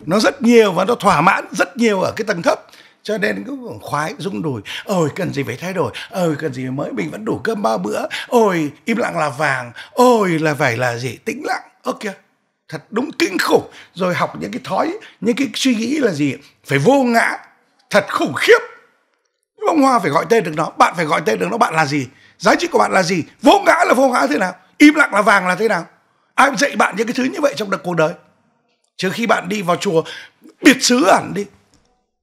nó rất nhiều và nó thỏa mãn rất nhiều ở cái tầng thấp cho nên cứ khoái rung đùi ôi cần gì phải thay đổi ôi cần gì mới mình vẫn đủ cơm bao bữa ôi im lặng là vàng ôi là phải là gì tĩnh lặng ok thật đúng kinh khủng rồi học những cái thói những cái suy nghĩ là gì phải vô ngã thật khủng khiếp bông hoa phải gọi tên được nó bạn phải gọi tên được nó bạn là gì giá trị của bạn là gì vô ngã là vô ngã thế nào im lặng là vàng là thế nào ai dạy bạn những cái thứ như vậy trong đợt cuộc đời chứ khi bạn đi vào chùa biệt xứ hẳn đi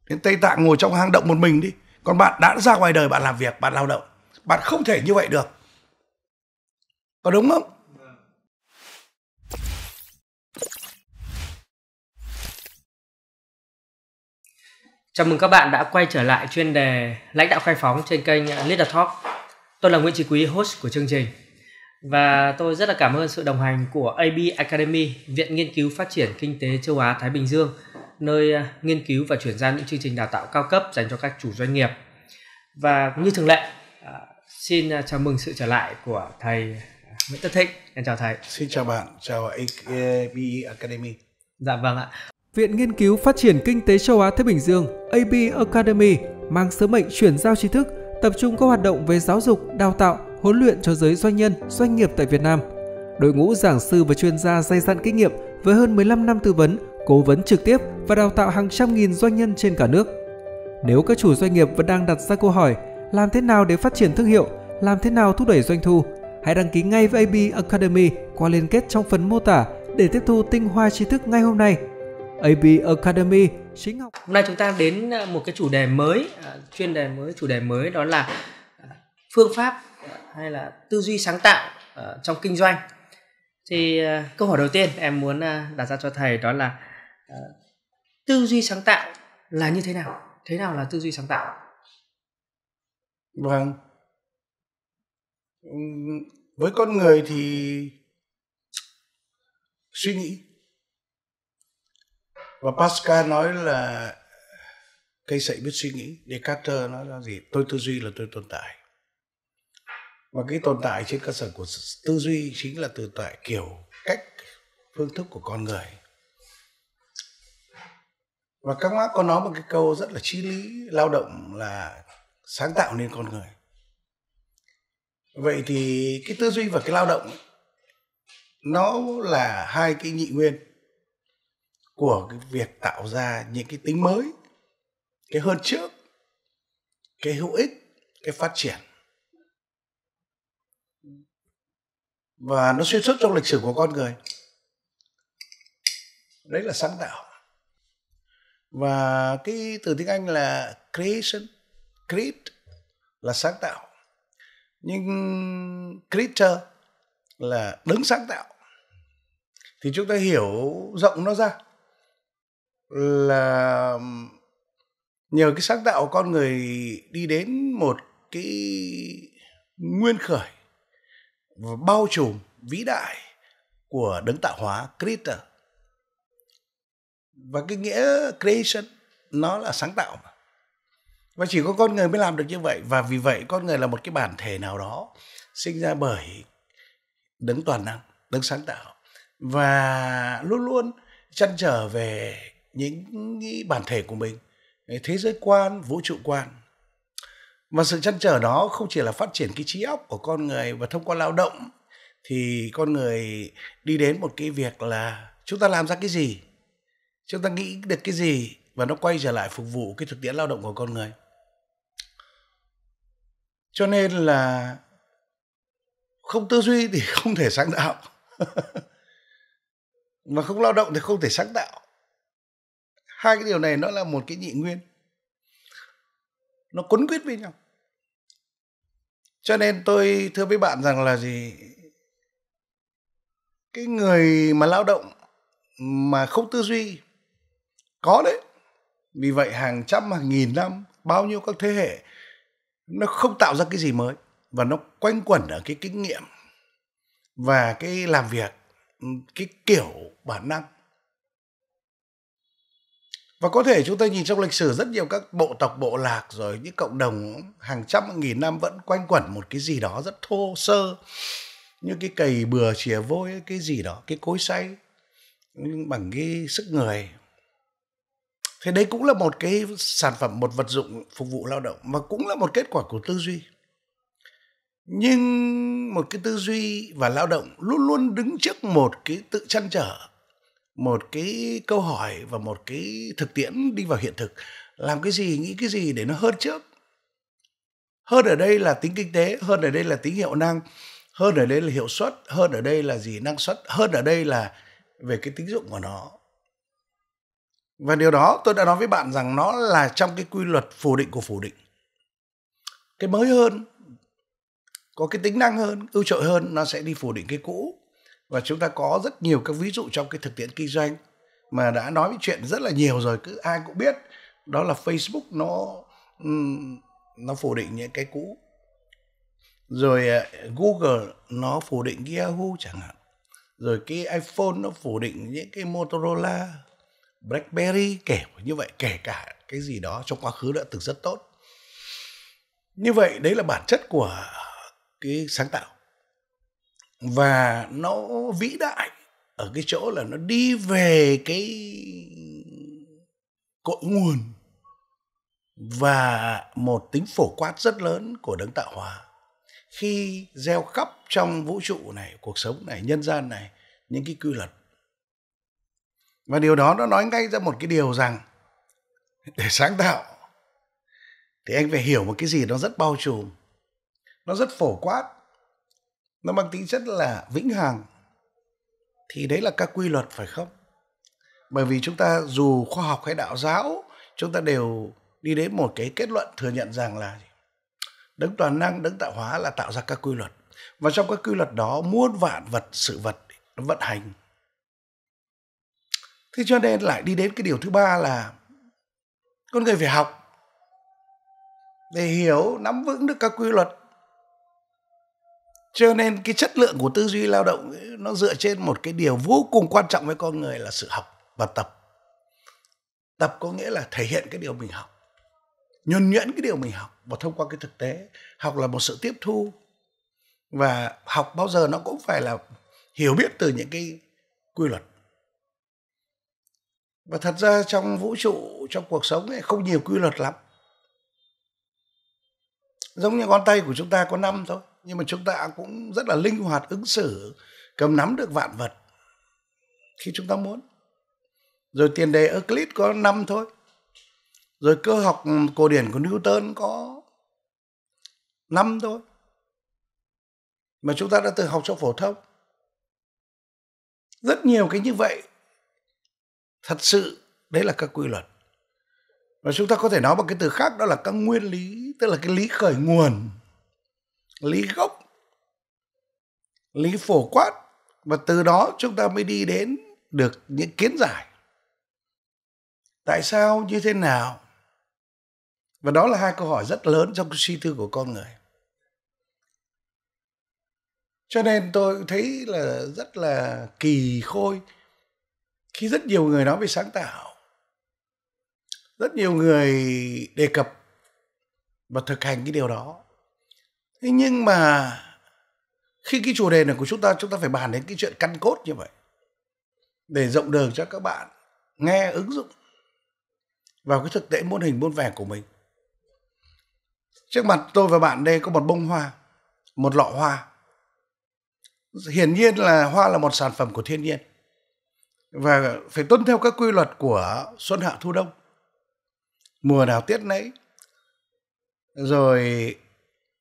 đến tây tạng ngồi trong hang động một mình đi còn bạn đã ra ngoài đời bạn làm việc bạn lao động bạn không thể như vậy được có đúng không Chào mừng các bạn đã quay trở lại chuyên đề lãnh đạo khai phóng trên kênh Leader Talk. Tôi là Nguyễn trí Quý, host của chương trình. Và tôi rất là cảm ơn sự đồng hành của AB Academy, Viện Nghiên cứu Phát triển Kinh tế Châu Á Thái Bình Dương, nơi à, nghiên cứu và chuyển giao những chương trình đào tạo cao cấp dành cho các chủ doanh nghiệp. Và như thường lệ, à, xin à, chào mừng sự trở lại của thầy Nguyễn Tất Thịnh. Em chào thầy. Xin chào bạn, chào AB Academy. Dạ vâng ạ. Viện Nghiên cứu Phát triển Kinh tế Châu Á Thái Bình Dương, AB Academy mang sứ mệnh chuyển giao tri thức, tập trung các hoạt động về giáo dục, đào tạo, huấn luyện cho giới doanh nhân, doanh nghiệp tại Việt Nam. Đội ngũ giảng sư và chuyên gia dày dặn kinh nghiệm với hơn 15 năm tư vấn, cố vấn trực tiếp và đào tạo hàng trăm nghìn doanh nhân trên cả nước. Nếu các chủ doanh nghiệp vẫn đang đặt ra câu hỏi làm thế nào để phát triển thương hiệu, làm thế nào thúc đẩy doanh thu, hãy đăng ký ngay với AB Academy qua liên kết trong phần mô tả để tiếp thu tinh hoa tri thức ngay hôm nay. AB Academy chính học. Hôm nay chúng ta đến à, một cái chủ đề mới, à, chuyên đề mới, chủ đề mới đó là à, phương pháp hay là tư duy sáng tạo uh, trong kinh doanh thì uh, câu hỏi đầu tiên em muốn uh, đặt ra cho thầy đó là uh, tư duy sáng tạo là như thế nào thế nào là tư duy sáng tạo vâng với con người thì suy nghĩ và Pascal nói là cây sậy biết suy nghĩ Descartes nói là gì tôi tư duy là tôi tồn tại và cái tồn tại trên cơ sở của tư duy chính là từ tại kiểu cách phương thức của con người và các mark có nói một cái câu rất là chí lý lao động là sáng tạo nên con người vậy thì cái tư duy và cái lao động ấy, nó là hai cái nhị nguyên của cái việc tạo ra những cái tính mới cái hơn trước cái hữu ích cái phát triển và nó xuyên suốt trong lịch sử của con người đấy là sáng tạo và cái từ tiếng anh là creation create là sáng tạo nhưng creator là đứng sáng tạo thì chúng ta hiểu rộng nó ra là nhờ cái sáng tạo con người đi đến một cái nguyên khởi và bao trùm vĩ đại của đấng tạo hóa creator và cái nghĩa creation nó là sáng tạo mà. và chỉ có con người mới làm được như vậy và vì vậy con người là một cái bản thể nào đó sinh ra bởi đấng toàn năng đấng sáng tạo và luôn luôn chăn trở về những bản thể của mình thế giới quan vũ trụ quan mà sự chăn trở đó không chỉ là phát triển cái trí óc của con người và thông qua lao động thì con người đi đến một cái việc là chúng ta làm ra cái gì chúng ta nghĩ được cái gì và nó quay trở lại phục vụ cái thực tiễn lao động của con người cho nên là không tư duy thì không thể sáng tạo mà không lao động thì không thể sáng tạo hai cái điều này nó là một cái nhị nguyên nó quấn quyết với nhau cho nên tôi thưa với bạn rằng là gì cái người mà lao động mà không tư duy có đấy vì vậy hàng trăm hàng nghìn năm bao nhiêu các thế hệ nó không tạo ra cái gì mới và nó quanh quẩn ở cái kinh nghiệm và cái làm việc cái kiểu bản năng và có thể chúng ta nhìn trong lịch sử rất nhiều các bộ tộc bộ lạc rồi những cộng đồng hàng trăm nghìn năm vẫn quanh quẩn một cái gì đó rất thô sơ như cái cầy bừa chìa vôi cái gì đó cái cối xay bằng cái sức người thế đấy cũng là một cái sản phẩm một vật dụng phục vụ lao động và cũng là một kết quả của tư duy nhưng một cái tư duy và lao động luôn luôn đứng trước một cái tự chăn trở một cái câu hỏi và một cái thực tiễn đi vào hiện thực làm cái gì nghĩ cái gì để nó hơn trước hơn ở đây là tính kinh tế hơn ở đây là tính hiệu năng hơn ở đây là hiệu suất hơn ở đây là gì năng suất hơn ở đây là về cái tính dụng của nó và điều đó tôi đã nói với bạn rằng nó là trong cái quy luật phủ định của phủ định cái mới hơn có cái tính năng hơn ưu trội hơn nó sẽ đi phủ định cái cũ và chúng ta có rất nhiều các ví dụ trong cái thực tiễn kinh doanh mà đã nói chuyện rất là nhiều rồi cứ ai cũng biết đó là Facebook nó nó phủ định những cái cũ rồi ờ, Google nó phủ định Yahoo chẳng hạn rồi cái iPhone nó phủ định những cái Motorola BlackBerry kể như vậy kể cả cái gì đó trong quá khứ đã từng rất tốt như vậy đấy là bản chất của cái sáng tạo và nó vĩ đại ở cái chỗ là nó đi về cái cội nguồn và một tính phổ quát rất lớn của đấng tạo hóa khi gieo khắp trong vũ trụ này cuộc sống này nhân gian này những cái quy luật và điều đó nó nói ngay ra một cái điều rằng để sáng tạo thì anh phải hiểu một cái gì nó rất bao trùm nó rất phổ quát nó mang tính chất là vĩnh hằng thì đấy là các quy luật phải không bởi vì chúng ta dù khoa học hay đạo giáo chúng ta đều đi đến một cái kết luận thừa nhận rằng là đấng toàn năng đấng tạo hóa là tạo ra các quy luật và trong các quy luật đó muôn vạn vật sự vật nó vận hành thế cho nên lại đi đến cái điều thứ ba là con người phải học để hiểu nắm vững được các quy luật cho nên cái chất lượng của tư duy lao động nó dựa trên một cái điều vô cùng quan trọng với con người là sự học và tập tập có nghĩa là thể hiện cái điều mình học nhuần nhuyễn cái điều mình học và thông qua cái thực tế học là một sự tiếp thu và học bao giờ nó cũng phải là hiểu biết từ những cái quy luật và thật ra trong vũ trụ trong cuộc sống ấy không nhiều quy luật lắm giống như ngón tay của chúng ta có năm thôi nhưng mà chúng ta cũng rất là linh hoạt ứng xử cầm nắm được vạn vật khi chúng ta muốn rồi tiền đề Euclid có năm thôi rồi cơ học cổ điển của Newton có năm thôi mà chúng ta đã từng học trong phổ thông rất nhiều cái như vậy thật sự đấy là các quy luật và chúng ta có thể nói bằng cái từ khác đó là các nguyên lý tức là cái lý khởi nguồn lý gốc lý phổ quát và từ đó chúng ta mới đi đến được những kiến giải tại sao như thế nào và đó là hai câu hỏi rất lớn trong suy tư của con người cho nên tôi thấy là rất là kỳ khôi khi rất nhiều người nói về sáng tạo rất nhiều người đề cập và thực hành cái điều đó thế nhưng mà khi cái chủ đề này của chúng ta chúng ta phải bàn đến cái chuyện căn cốt như vậy để rộng đường cho các bạn nghe ứng dụng vào cái thực tế môn hình môn vẻ của mình trước mặt tôi và bạn đây có một bông hoa một lọ hoa hiển nhiên là hoa là một sản phẩm của thiên nhiên và phải tuân theo các quy luật của xuân hạ thu đông mùa nào tiết nấy rồi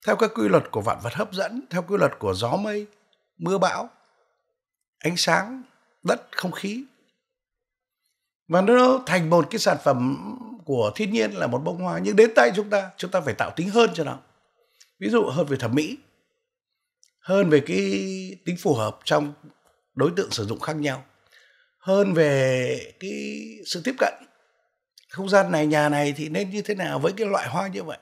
theo các quy luật của vạn vật hấp dẫn theo quy luật của gió mây mưa bão ánh sáng đất không khí và nó thành một cái sản phẩm của thiên nhiên là một bông hoa nhưng đến tay chúng ta chúng ta phải tạo tính hơn cho nó ví dụ hơn về thẩm mỹ hơn về cái tính phù hợp trong đối tượng sử dụng khác nhau hơn về cái sự tiếp cận không gian này nhà này thì nên như thế nào với cái loại hoa như vậy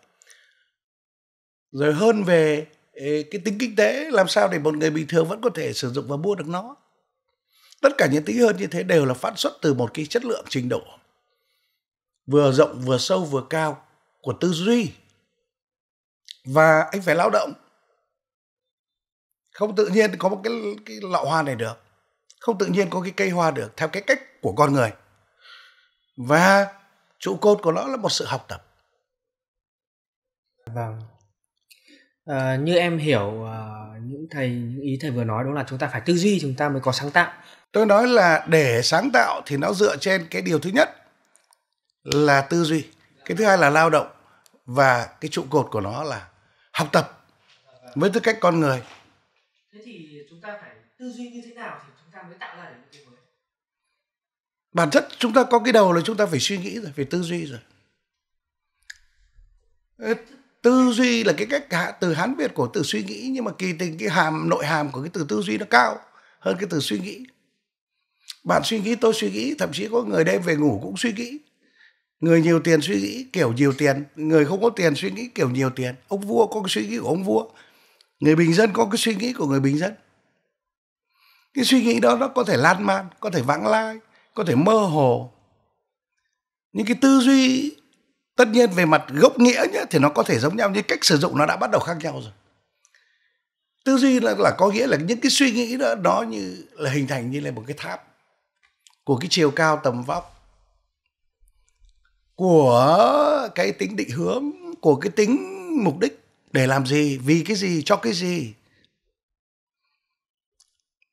rồi hơn về cái tính kinh tế làm sao để một người bình thường vẫn có thể sử dụng và mua được nó tất cả những tính hơn như thế đều là phát xuất từ một cái chất lượng trình độ vừa rộng vừa sâu vừa cao của tư duy và anh phải lao động không tự nhiên có một cái cái lọ hoa này được không tự nhiên có cái cây hoa được theo cái cách của con người và trụ cột của nó là một sự học tập vâng à, như em hiểu uh, những thầy những ý thầy vừa nói đó là chúng ta phải tư duy chúng ta mới có sáng tạo tôi nói là để sáng tạo thì nó dựa trên cái điều thứ nhất là tư duy cái thứ hai là lao động và cái trụ cột của nó là học tập với tư cách con người thế thì chúng ta phải tư duy như thế nào thì chúng ta mới tạo ra được những cái mới bản chất chúng ta có cái đầu là chúng ta phải suy nghĩ rồi phải tư duy rồi tư duy là cái cách từ hán việt của từ suy nghĩ nhưng mà kỳ tình cái hàm nội hàm của cái từ tư duy nó cao hơn cái từ suy nghĩ bạn suy nghĩ tôi suy nghĩ thậm chí có người đêm về ngủ cũng suy nghĩ người nhiều tiền suy nghĩ kiểu nhiều tiền người không có tiền suy nghĩ kiểu nhiều tiền ông vua có cái suy nghĩ của ông vua người bình dân có cái suy nghĩ của người bình dân cái suy nghĩ đó nó có thể lan man có thể vãng lai có thể mơ hồ những cái tư duy tất nhiên về mặt gốc nghĩa nhá, thì nó có thể giống nhau nhưng cách sử dụng nó đã bắt đầu khác nhau rồi tư duy là, là có nghĩa là những cái suy nghĩ đó nó như là hình thành như là một cái tháp của cái chiều cao tầm vóc của cái tính định hướng của cái tính mục đích để làm gì vì cái gì cho cái gì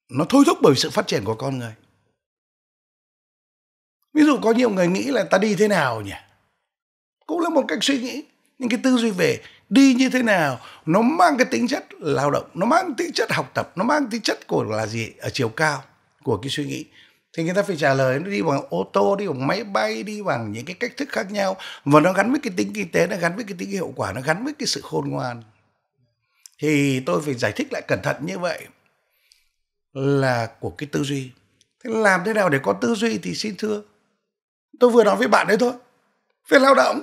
nó thôi thúc bởi sự phát triển của con người ví dụ có nhiều người nghĩ là ta đi thế nào nhỉ cũng là một cách suy nghĩ những cái tư duy về đi như thế nào nó mang cái tính chất lao động nó mang tính chất học tập nó mang tính chất của là gì ở chiều cao của cái suy nghĩ thì người ta phải trả lời nó đi bằng ô tô đi bằng máy bay đi bằng những cái cách thức khác nhau và nó gắn với cái tính kinh tế nó gắn với cái tính hiệu quả nó gắn với cái sự khôn ngoan thì tôi phải giải thích lại cẩn thận như vậy là của cái tư duy thế làm thế nào để có tư duy thì xin thưa tôi vừa nói với bạn đấy thôi phải lao động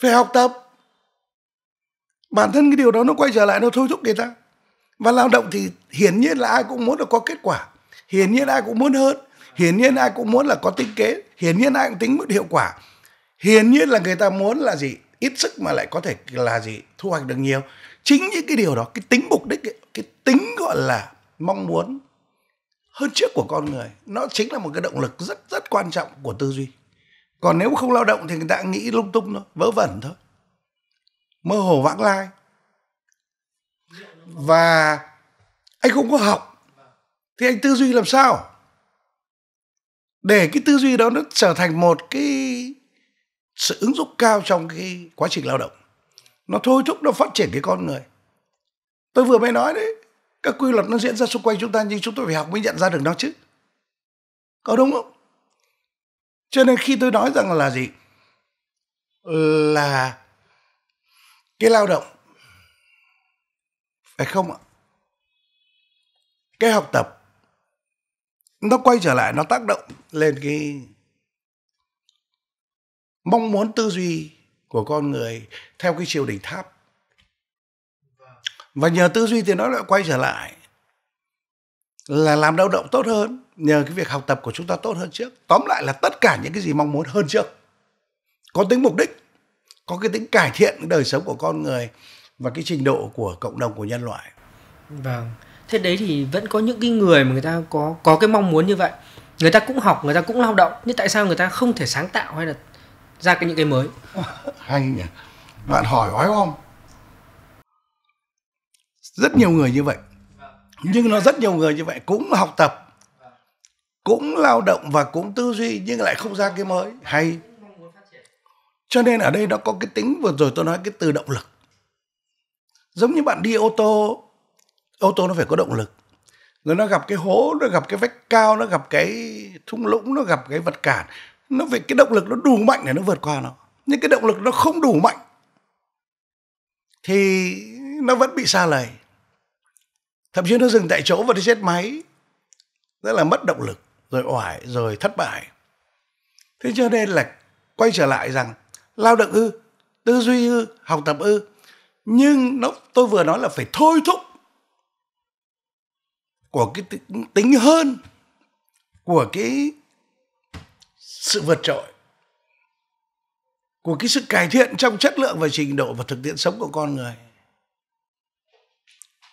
phải học tập bản thân cái điều đó nó quay trở lại nó thôi thúc người ta và lao động thì hiển nhiên là ai cũng muốn được có kết quả hiển nhiên ai cũng muốn hơn hiển nhiên ai cũng muốn là có tính kế hiển nhiên ai cũng tính mức hiệu quả hiển nhiên là người ta muốn là gì ít sức mà lại có thể là gì thu hoạch được nhiều chính những cái điều đó cái tính mục đích cái tính gọi là mong muốn hơn trước của con người nó chính là một cái động lực rất rất quan trọng của tư duy còn nếu không lao động thì người ta nghĩ lung tung thôi vớ vẩn thôi mơ hồ vãng lai và anh không có học thì anh tư duy làm sao để cái tư duy đó nó trở thành một cái sự ứng dụng cao trong cái quá trình lao động nó thôi thúc nó phát triển cái con người tôi vừa mới nói đấy các quy luật nó diễn ra xung quanh chúng ta nhưng chúng tôi phải học mới nhận ra được nó chứ có đúng không cho nên khi tôi nói rằng là gì là cái lao động phải không ạ cái học tập nó quay trở lại nó tác động lên cái mong muốn tư duy của con người theo cái chiều đỉnh tháp và nhờ tư duy thì nó lại quay trở lại là làm lao động tốt hơn nhờ cái việc học tập của chúng ta tốt hơn trước tóm lại là tất cả những cái gì mong muốn hơn trước có tính mục đích có cái tính cải thiện đời sống của con người và cái trình độ của cộng đồng của nhân loại vâng thế đấy thì vẫn có những cái người mà người ta có có cái mong muốn như vậy người ta cũng học người ta cũng lao động nhưng tại sao người ta không thể sáng tạo hay là ra cái những cái mới hay nhỉ bạn hỏi oái om rất nhiều người như vậy nhưng nó rất nhiều người như vậy cũng học tập cũng lao động và cũng tư duy nhưng lại không ra cái mới hay cho nên ở đây nó có cái tính vừa rồi tôi nói cái từ động lực giống như bạn đi ô tô ô tô nó phải có động lực rồi nó gặp cái hố nó gặp cái vách cao nó gặp cái thung lũng nó gặp cái vật cản nó phải cái động lực nó đủ mạnh để nó vượt qua nó nhưng cái động lực nó không đủ mạnh thì nó vẫn bị xa lầy thậm chí nó dừng tại chỗ và nó chết máy rất là mất động lực rồi oải rồi thất bại thế cho nên là quay trở lại rằng lao động ư tư duy ư học tập ư nhưng nó tôi vừa nói là phải thôi thúc của cái tính hơn của cái sự vượt trội của cái sự cải thiện trong chất lượng và trình độ và thực tiễn sống của con người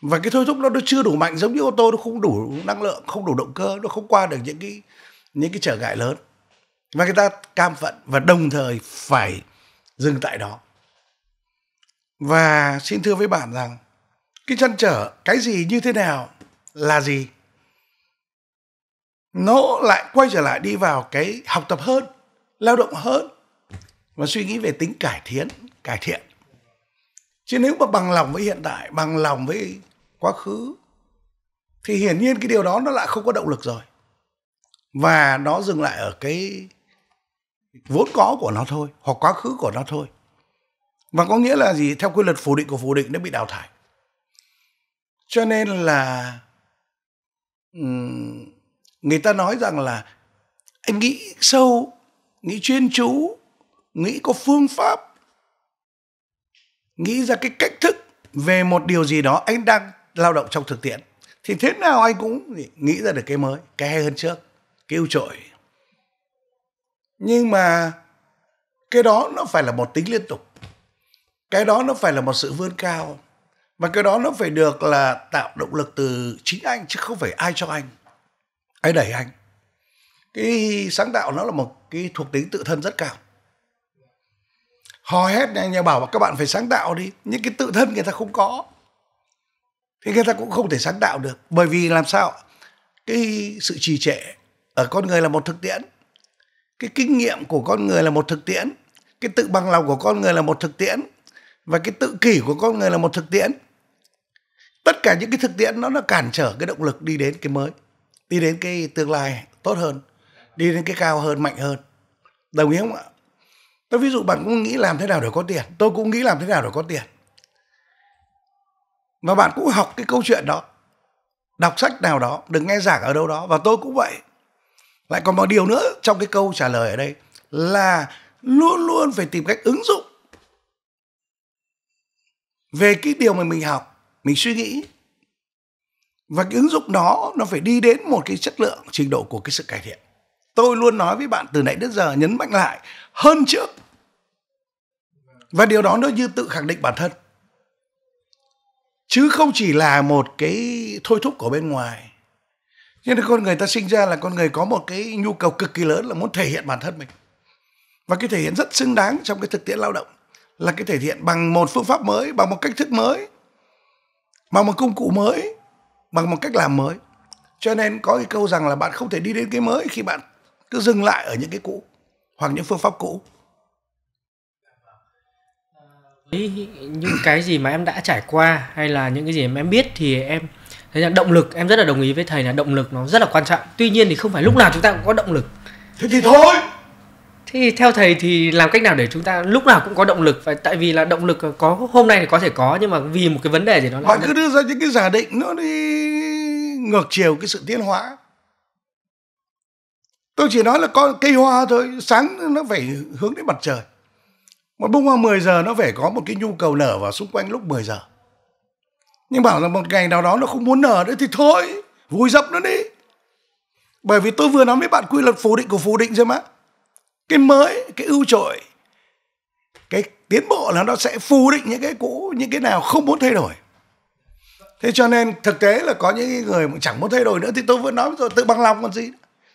và cái thôi thúc nó nó chưa đủ mạnh giống như ô tô nó không đủ năng lượng không đủ động cơ nó không qua được những cái những cái trở ngại lớn và người ta cam phận và đồng thời phải dừng tại đó và xin thưa với bạn rằng cái chăn trở cái gì như thế nào là gì nó lại quay trở lại đi vào cái học tập hơn lao động hơn và suy nghĩ về tính cải thiện cải thiện chứ nếu mà bằng lòng với hiện tại bằng lòng với quá khứ thì hiển nhiên cái điều đó nó lại không có động lực rồi và nó dừng lại ở cái vốn có của nó thôi hoặc quá khứ của nó thôi và có nghĩa là gì theo quy luật phủ định của phủ định nó bị đào thải cho nên là người ta nói rằng là anh nghĩ sâu nghĩ chuyên chú nghĩ có phương pháp nghĩ ra cái cách thức về một điều gì đó anh đang lao động trong thực tiễn thì thế nào anh cũng nghĩ ra được cái mới cái hay hơn trước cái ưu trội nhưng mà cái đó nó phải là một tính liên tục cái đó nó phải là một sự vươn cao và cái đó nó phải được là tạo động lực từ chính anh chứ không phải ai cho anh ai đẩy anh cái sáng tạo nó là một cái thuộc tính tự thân rất cao hò hét nhà, nhà bảo các bạn phải sáng tạo đi những cái tự thân người ta không có thì người ta cũng không thể sáng tạo được bởi vì làm sao cái sự trì trệ ở con người là một thực tiễn cái kinh nghiệm của con người là một thực tiễn cái tự bằng lòng của con người là một thực tiễn và cái tự kỷ của con người là một thực tiễn tất cả những cái thực tiễn nó nó cản trở cái động lực đi đến cái mới đi đến cái tương lai tốt hơn đi đến cái cao hơn mạnh hơn đồng ý không ạ tôi ví dụ bạn cũng nghĩ làm thế nào để có tiền tôi cũng nghĩ làm thế nào để có tiền và bạn cũng học cái câu chuyện đó đọc sách nào đó đừng nghe giảng ở đâu đó và tôi cũng vậy lại còn một điều nữa trong cái câu trả lời ở đây là luôn luôn phải tìm cách ứng dụng về cái điều mà mình học mình suy nghĩ và cái ứng dụng đó nó phải đi đến một cái chất lượng trình độ của cái sự cải thiện tôi luôn nói với bạn từ nãy đến giờ nhấn mạnh lại hơn trước và điều đó nó như tự khẳng định bản thân chứ không chỉ là một cái thôi thúc của bên ngoài nhưng nên con người ta sinh ra là con người có một cái nhu cầu cực kỳ lớn là muốn thể hiện bản thân mình và cái thể hiện rất xứng đáng trong cái thực tiễn lao động là cái thể hiện bằng một phương pháp mới bằng một cách thức mới bằng một công cụ mới bằng một cách làm mới cho nên có cái câu rằng là bạn không thể đi đến cái mới khi bạn cứ dừng lại ở những cái cũ hoặc những phương pháp cũ những cái gì mà em đã trải qua hay là những cái gì mà em biết thì em thấy là động lực em rất là đồng ý với thầy là động lực nó rất là quan trọng tuy nhiên thì không phải lúc nào chúng ta cũng có động lực thế thì thôi thì theo thầy thì làm cách nào để chúng ta lúc nào cũng có động lực và tại vì là động lực có hôm nay thì có thể có nhưng mà vì một cái vấn đề gì đó bạn cứ đưa ra những cái giả định nó đi ngược chiều cái sự tiến hóa tôi chỉ nói là có cây hoa thôi sáng nó phải hướng đến mặt trời một bông hoa 10 giờ nó phải có một cái nhu cầu nở vào xung quanh lúc 10 giờ nhưng bảo là một ngày nào đó nó không muốn nở nữa thì thôi vui dập nó đi bởi vì tôi vừa nói với bạn quy luật phủ định của phủ định rồi mà cái mới cái ưu trội cái tiến bộ là nó sẽ phủ định những cái cũ những cái nào không muốn thay đổi thế cho nên thực tế là có những người mà chẳng muốn thay đổi nữa thì tôi vừa nói rồi tự bằng lòng còn gì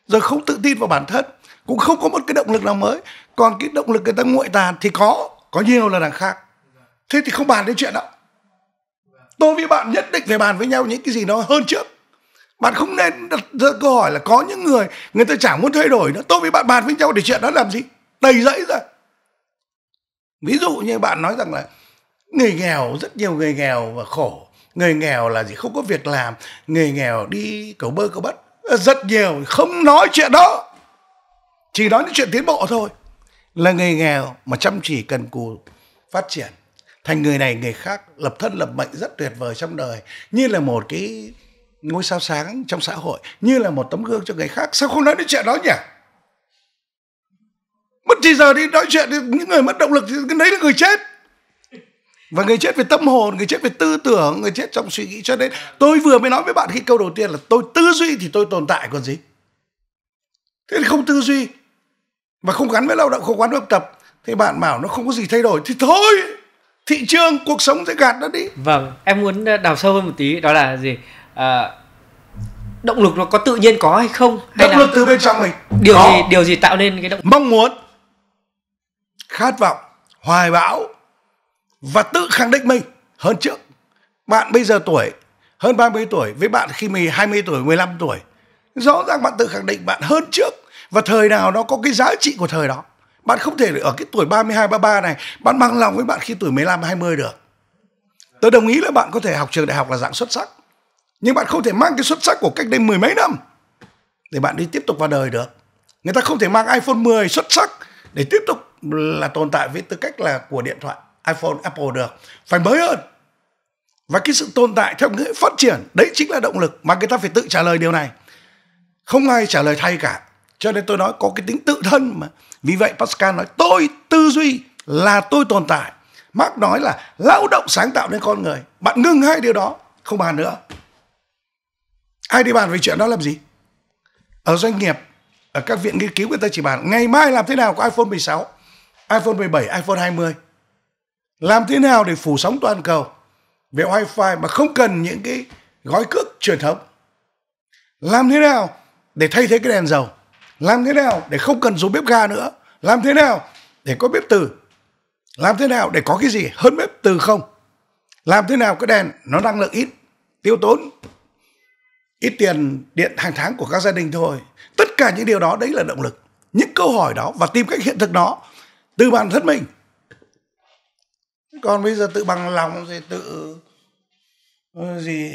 rồi không tự tin vào bản thân cũng không có một cái động lực nào mới còn cái động lực người ta nguội tàn thì có có nhiều là đằng khác thế thì không bàn đến chuyện đó tôi với bạn nhất định phải bàn với nhau những cái gì nó hơn trước bạn không nên đặt ra câu hỏi là có những người người ta chẳng muốn thay đổi nữa tôi với bạn bàn với nhau để chuyện đó làm gì đầy rẫy rồi ví dụ như bạn nói rằng là người nghèo rất nhiều người nghèo và khổ người nghèo là gì không có việc làm người nghèo đi cầu bơ cầu bất rất nhiều không nói chuyện đó chỉ nói những chuyện tiến bộ thôi là người nghèo mà chăm chỉ cần cù phát triển thành người này người khác lập thân lập mệnh rất tuyệt vời trong đời như là một cái ngôi sao sáng trong xã hội như là một tấm gương cho người khác sao không nói đến chuyện đó nhỉ mất thì giờ đi nói chuyện thì những người mất động lực thì cái đấy là người chết và người chết về tâm hồn người chết về tư tưởng người chết trong suy nghĩ cho nên tôi vừa mới nói với bạn khi câu đầu tiên là tôi tư duy thì tôi tồn tại còn gì thế thì không tư duy và không gắn với lao động không gắn với học tập thì bạn bảo nó không có gì thay đổi thì thôi thị trường cuộc sống sẽ gạt nó đi vâng em muốn ờ, đào sâu hơn một tí đó là gì à, động lực nó có tự nhiên có hay không hay động lực từ bên trong mình điều có. gì điều gì tạo nên cái động mong muốn khát vọng hoài bão và tự khẳng định mình hơn trước bạn bây giờ tuổi hơn 30 tuổi với bạn khi mình 20 tuổi 15 tuổi rõ ràng bạn tự khẳng định bạn hơn trước và thời nào nó có cái giá trị của thời đó bạn không thể ở cái tuổi 32, 33 này bạn bằng lòng với bạn khi tuổi 15, 20 được tôi đồng ý là bạn có thể học trường đại học là dạng xuất sắc nhưng bạn không thể mang cái xuất sắc của cách đây mười mấy năm để bạn đi tiếp tục vào đời được người ta không thể mang iPhone 10 xuất sắc để tiếp tục là tồn tại với tư cách là của điện thoại iPhone Apple được phải mới hơn và cái sự tồn tại theo nghĩa phát triển đấy chính là động lực mà người ta phải tự trả lời điều này không ai trả lời thay cả cho nên tôi nói có cái tính tự thân mà vì vậy pascal nói tôi tư duy là tôi tồn tại mark nói là lao động sáng tạo nên con người bạn ngưng hai điều đó không bàn nữa ai đi bàn về chuyện đó làm gì ở doanh nghiệp ở các viện nghiên cứu người ta chỉ bàn ngày mai làm thế nào có iPhone 16 iPhone 17 iPhone 20 làm thế nào để phủ sóng toàn cầu về wifi mà không cần những cái gói cước truyền thống làm thế nào để thay thế cái đèn dầu làm thế nào để không cần dùng bếp ga nữa làm thế nào để có bếp từ làm thế nào để có cái gì hơn bếp từ không làm thế nào cái đèn nó năng lượng ít tiêu tốn ít tiền điện hàng tháng của các gia đình thôi tất cả những điều đó đấy là động lực những câu hỏi đó và tìm cách hiện thực nó từ bản thân mình còn bây giờ tự bằng lòng rồi tự ừ, gì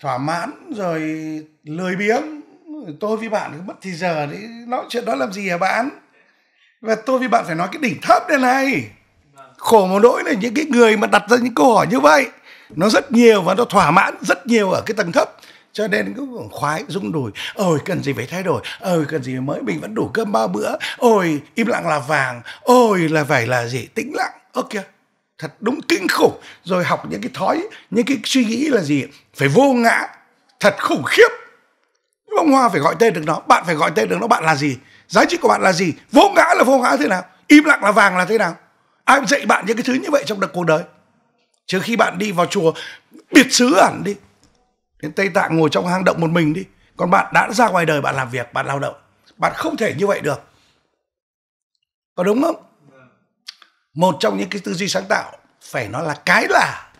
thỏa mãn rồi lười biếng tôi với bạn cứ mất thì giờ đấy nói chuyện đó làm gì hả bạn và tôi với bạn phải nói cái đỉnh thấp đây này khổ một nỗi là những cái người mà đặt ra những câu hỏi như vậy nó rất nhiều và nó thỏa mãn rất nhiều ở cái tầng thấp cho nên cứ khoái rung đùi ôi cần gì phải thay đổi ôi cần gì mới mình vẫn đủ cơm ba bữa ôi im lặng là vàng ôi là phải là gì tĩnh lặng ok thật đúng kinh khủng rồi học những cái thói những cái suy nghĩ là gì phải vô ngã thật khủng khiếp nhưng mà Hoa phải gọi tên được nó bạn phải gọi tên được nó bạn là gì giá trị của bạn là gì vô ngã là vô ngã thế nào im lặng là vàng là thế nào ai dạy bạn những cái thứ như vậy trong đợt cuộc đời trước khi bạn đi vào chùa biệt xứ hẳn đi đến tây tạng ngồi trong hang động một mình đi còn bạn đã ra ngoài đời bạn làm việc bạn lao động bạn không thể như vậy được có đúng không một trong những cái tư duy sáng tạo phải nói là cái là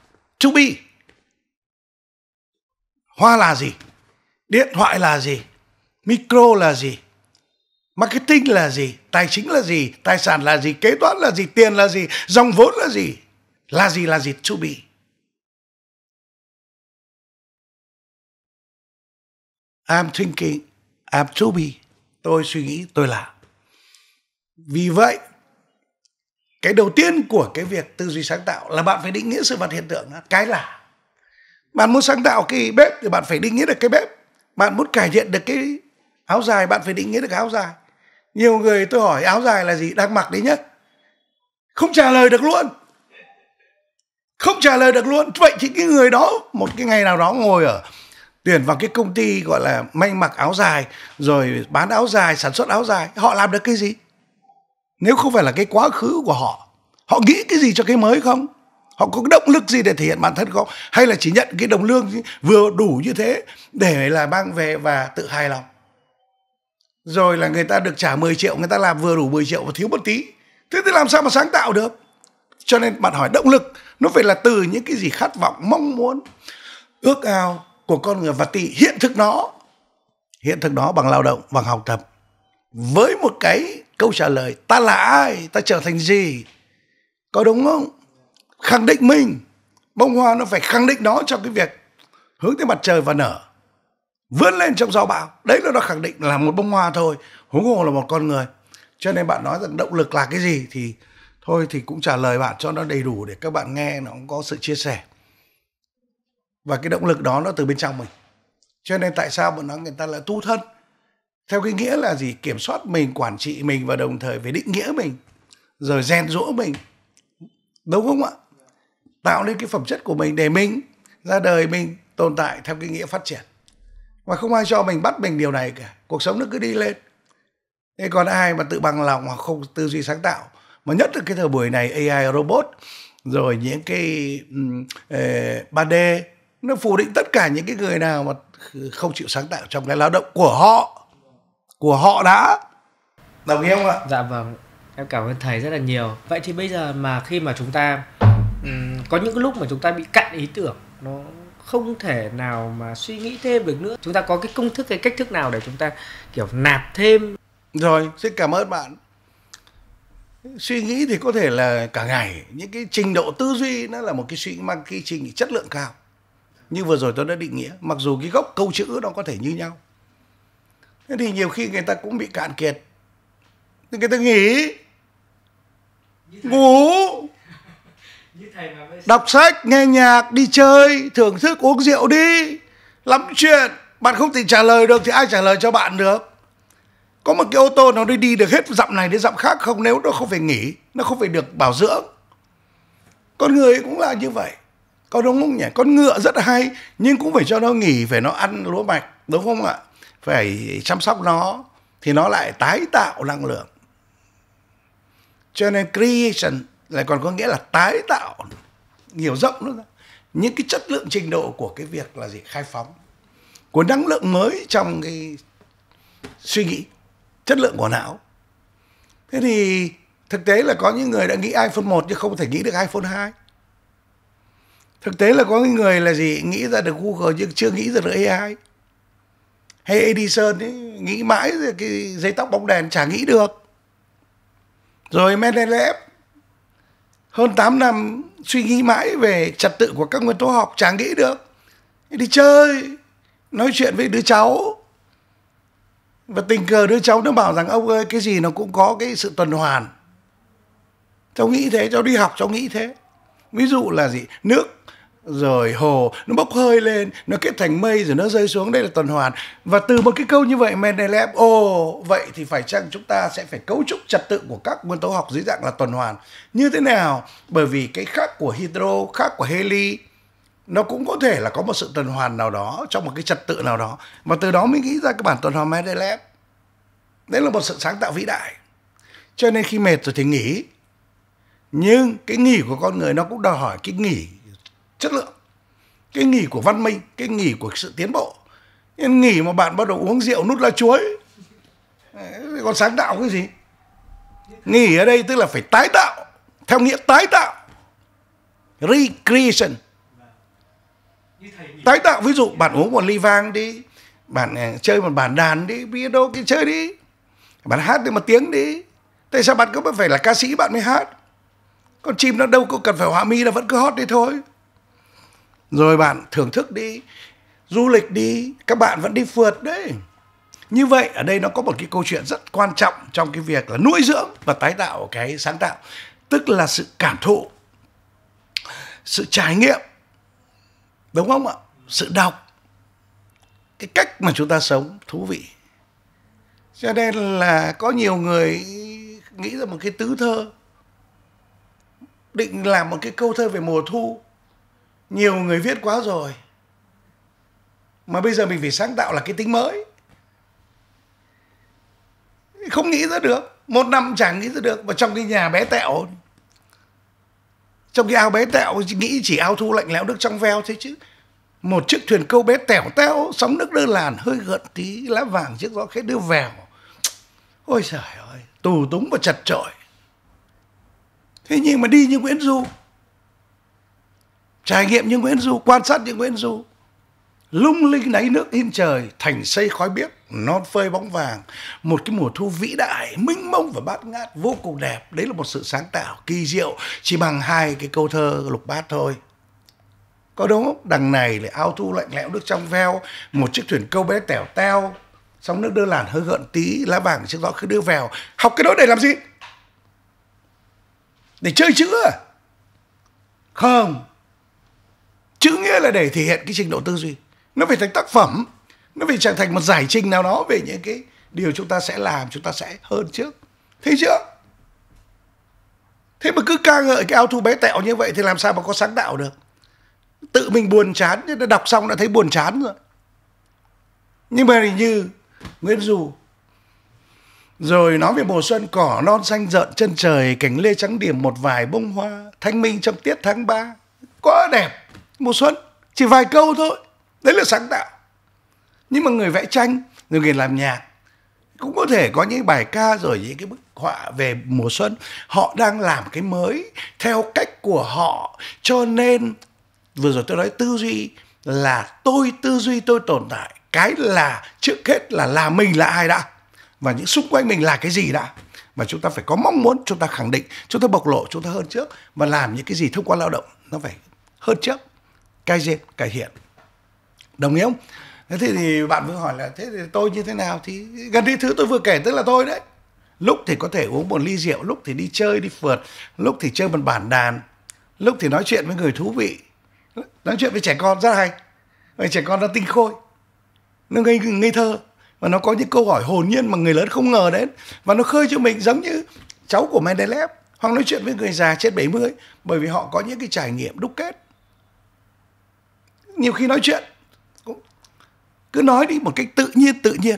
to be hoa là gì điện thoại là gì micro là gì marketing là gì tài chính là gì tài sản là gì kế toán là gì tiền là gì dòng vốn là gì là gì là gì to be, I'm thinking, I'm to be. Tôi suy nghĩ, tôi là. Vì vậy, cái đầu tiên của cái việc tư duy sáng tạo là bạn phải định nghĩa sự vật hiện tượng. Đó. Cái là. Bạn muốn sáng tạo cái bếp thì bạn phải định nghĩa được cái bếp bạn muốn cải thiện được cái áo dài bạn phải định nghĩa được áo dài nhiều người tôi hỏi áo dài là gì đang mặc đấy nhá không trả lời được luôn không trả lời được luôn vậy thì cái người đó một cái ngày nào đó ngồi ở tuyển vào cái công ty gọi là may mặc áo dài rồi bán áo dài sản xuất áo dài họ làm được cái gì nếu không phải là cái quá khứ của họ họ nghĩ cái gì cho cái mới không họ có động lực gì để thể hiện bản thân không hay là chỉ nhận cái đồng lương vừa đủ như thế để là mang về và tự hài lòng rồi là người ta được trả 10 triệu người ta làm vừa đủ 10 triệu và thiếu một tí thế thì làm sao mà sáng tạo được cho nên bạn hỏi động lực nó phải là từ những cái gì khát vọng mong muốn ước ao của con người và tỷ hiện thực nó hiện thực nó bằng lao động bằng học tập với một cái câu trả lời ta là ai ta trở thành gì có đúng không khẳng định mình bông hoa nó phải khẳng định nó trong cái việc hướng tới mặt trời và nở vươn lên trong gió bão đấy là nó khẳng định là một bông hoa thôi huống hồ là một con người cho nên bạn nói rằng động lực là cái gì thì thôi thì cũng trả lời bạn cho nó đầy đủ để các bạn nghe nó cũng có sự chia sẻ và cái động lực đó nó từ bên trong mình cho nên tại sao mà nó người ta lại tu thân theo cái nghĩa là gì kiểm soát mình quản trị mình và đồng thời về định nghĩa mình rồi rèn rũa mình đúng không ạ tạo nên cái phẩm chất của mình để mình ra đời mình tồn tại theo cái nghĩa phát triển mà không ai cho mình bắt mình điều này cả cuộc sống nó cứ đi lên thế còn ai mà tự bằng lòng hoặc không tư duy sáng tạo mà nhất là cái thời buổi này AI robot rồi những cái um, eh, 3D nó phủ định tất cả những cái người nào mà không chịu sáng tạo trong cái lao động của họ của họ đã đồng ý không ạ dạ vâng em cảm ơn thầy rất là nhiều vậy thì bây giờ mà khi mà chúng ta Ừ, có những cái lúc mà chúng ta bị cạn ý tưởng nó không thể nào mà suy nghĩ thêm được nữa chúng ta có cái công thức cái cách thức nào để chúng ta kiểu nạp thêm rồi xin cảm ơn bạn suy nghĩ thì có thể là cả ngày những cái trình độ tư duy nó là một cái suy nghĩ mang cái trình chất lượng cao như vừa rồi tôi đã định nghĩa mặc dù cái gốc câu chữ nó có thể như nhau thế thì nhiều khi người ta cũng bị cạn kiệt người ta nghỉ ngủ đọc sách nghe nhạc đi chơi thưởng thức uống rượu đi lắm chuyện bạn không thể trả lời được thì ai trả lời cho bạn được có một cái ô tô nó đi đi được hết dặm này đến dặm khác không nếu nó không phải nghỉ nó không phải được bảo dưỡng con người cũng là như vậy có đúng không nhỉ con ngựa rất hay nhưng cũng phải cho nó nghỉ phải nó ăn lúa mạch đúng không ạ phải chăm sóc nó thì nó lại tái tạo năng lượng cho nên creation lại còn có nghĩa là tái tạo nhiều rộng nữa những cái chất lượng trình độ của cái việc là gì khai phóng của năng lượng mới trong cái suy nghĩ chất lượng của não thế thì thực tế là có những người đã nghĩ iPhone 1 nhưng không thể nghĩ được iPhone 2 thực tế là có những người là gì nghĩ ra được Google nhưng chưa nghĩ ra được AI hay Edison ấy, nghĩ mãi cái dây tóc bóng đèn chả nghĩ được rồi Mendeleev hơn 8 năm suy nghĩ mãi về trật tự của các nguyên tố học chẳng nghĩ được đi chơi nói chuyện với đứa cháu và tình cờ đứa cháu nó bảo rằng ông ơi cái gì nó cũng có cái sự tuần hoàn cháu nghĩ thế cháu đi học cháu nghĩ thế ví dụ là gì nước rồi hồ nó bốc hơi lên nó kết thành mây rồi nó rơi xuống đây là tuần hoàn và từ một cái câu như vậy Mendeleev ồ vậy thì phải chăng chúng ta sẽ phải cấu trúc trật tự của các nguyên tố học dưới dạng là tuần hoàn như thế nào bởi vì cái khác của hydro khác của heli nó cũng có thể là có một sự tuần hoàn nào đó trong một cái trật tự nào đó và từ đó mới nghĩ ra cái bản tuần hoàn Mendeleev đấy là một sự sáng tạo vĩ đại cho nên khi mệt rồi thì nghỉ nhưng cái nghỉ của con người nó cũng đòi hỏi cái nghỉ chất lượng cái nghỉ của văn minh cái nghỉ của sự tiến bộ nhưng nghỉ mà bạn bắt đầu uống rượu nút lá chuối còn sáng tạo cái gì nghỉ ở đây tức là phải tái tạo theo nghĩa tái tạo recreation tái tạo ví dụ bạn uống một ly vang đi bạn à, chơi một bản đàn đi biết đâu cái chơi đi bạn hát được một tiếng đi tại sao bạn cứ phải là ca sĩ bạn mới hát con chim nó đâu có cần phải họa mi là vẫn cứ hót đi thôi rồi bạn thưởng thức đi du lịch đi các bạn vẫn đi phượt đấy như vậy ở đây nó có một cái câu chuyện rất quan trọng trong cái việc là nuôi dưỡng và tái tạo cái sáng tạo tức là sự cảm thụ sự trải nghiệm đúng không ạ sự đọc cái cách mà chúng ta sống thú vị cho nên là có nhiều người nghĩ ra một cái tứ thơ định làm một cái câu thơ về mùa thu nhiều người viết quá rồi mà bây giờ mình phải sáng tạo là cái tính mới không nghĩ ra được một năm chẳng nghĩ ra được mà trong cái nhà bé tẹo trong cái ao bé tẹo nghĩ chỉ ao thu lạnh lẽo nước trong veo thế chứ một chiếc thuyền câu bé tẻo teo sóng nước đơn làn hơi gợn tí lá vàng chiếc gió khẽ đưa vèo ôi trời ơi tù túng và chật trội thế nhưng mà đi như nguyễn du trải nghiệm những Nguyễn Du, quan sát những Nguyễn Du. Lung linh náy nước in trời, thành xây khói biếc, non phơi bóng vàng. Một cái mùa thu vĩ đại, minh mông và bát ngát, vô cùng đẹp. Đấy là một sự sáng tạo kỳ diệu, chỉ bằng hai cái câu thơ lục bát thôi. Có đúng không? Đằng này lại ao thu lạnh lẽo nước trong veo, một chiếc thuyền câu bé tẻo teo, sóng nước đưa làn hơi gợn tí, lá vàng trước gió cứ đưa vào. Học cái đó để làm gì? Để chơi chữ à? Không, chữ nghĩa là để thể hiện cái trình độ tư duy nó phải thành tác phẩm nó phải trở thành một giải trình nào đó về những cái điều chúng ta sẽ làm chúng ta sẽ hơn trước thấy chưa thế mà cứ ca ngợi cái ao thu bé tẹo như vậy thì làm sao mà có sáng tạo được tự mình buồn chán đã đọc xong đã thấy buồn chán rồi nhưng mà hình như nguyễn du rồi nói về mùa xuân cỏ non xanh rợn chân trời cảnh lê trắng điểm một vài bông hoa thanh minh trong tiết tháng 3 quá đẹp mùa xuân chỉ vài câu thôi đấy là sáng tạo nhưng mà người vẽ tranh rồi người làm nhạc cũng có thể có những bài ca rồi những cái bức họa về mùa xuân họ đang làm cái mới theo cách của họ cho nên vừa rồi tôi nói tư duy là tôi tư duy tôi tồn tại cái là trước hết là là mình là ai đã và những xung quanh mình là cái gì đã và chúng ta phải có mong muốn chúng ta khẳng định chúng ta bộc lộ chúng ta hơn trước và làm những cái gì thông qua lao động nó phải hơn trước cai dệt cải thiện đồng ý không thế thì bạn vừa hỏi là thế thì tôi như thế nào thì gần như thứ tôi vừa kể tức là tôi đấy lúc thì có thể uống một ly rượu lúc thì đi chơi đi phượt lúc thì chơi một bản đàn lúc thì nói chuyện với người thú vị nói chuyện với trẻ con rất hay vì trẻ con nó tinh khôi nó ngây ngây thơ và nó có những câu hỏi hồn nhiên mà người lớn không ngờ đến và nó khơi cho mình giống như cháu của Mendeleev hoặc nói chuyện với người già trên 70 bởi vì họ có những cái trải nghiệm đúc kết nhiều khi nói chuyện cũng cứ nói đi một cách tự nhiên tự nhiên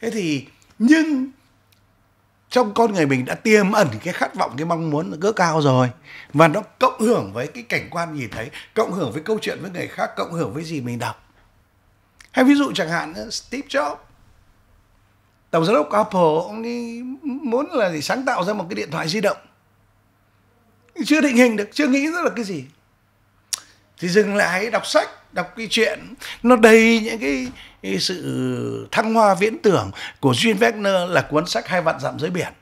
thế thì nhưng trong con người mình đã tiềm ẩn cái khát vọng cái mong muốn gỡ cao rồi và nó cộng hưởng với cái cảnh quan nhìn thấy cộng hưởng với câu chuyện với người khác cộng hưởng với gì mình đọc hay ví dụ chẳng hạn ờ, Steve Jobs tổng giám đốc Apple ông ấy muốn là gì sáng tạo ra một cái điện thoại di động chưa định hình được chưa nghĩ ra là cái gì thì dừng lại đọc sách đọc cái chuyện nó đầy những cái, cái sự thăng hoa viễn tưởng của Jean Wagner là cuốn sách hai vạn dặm dưới biển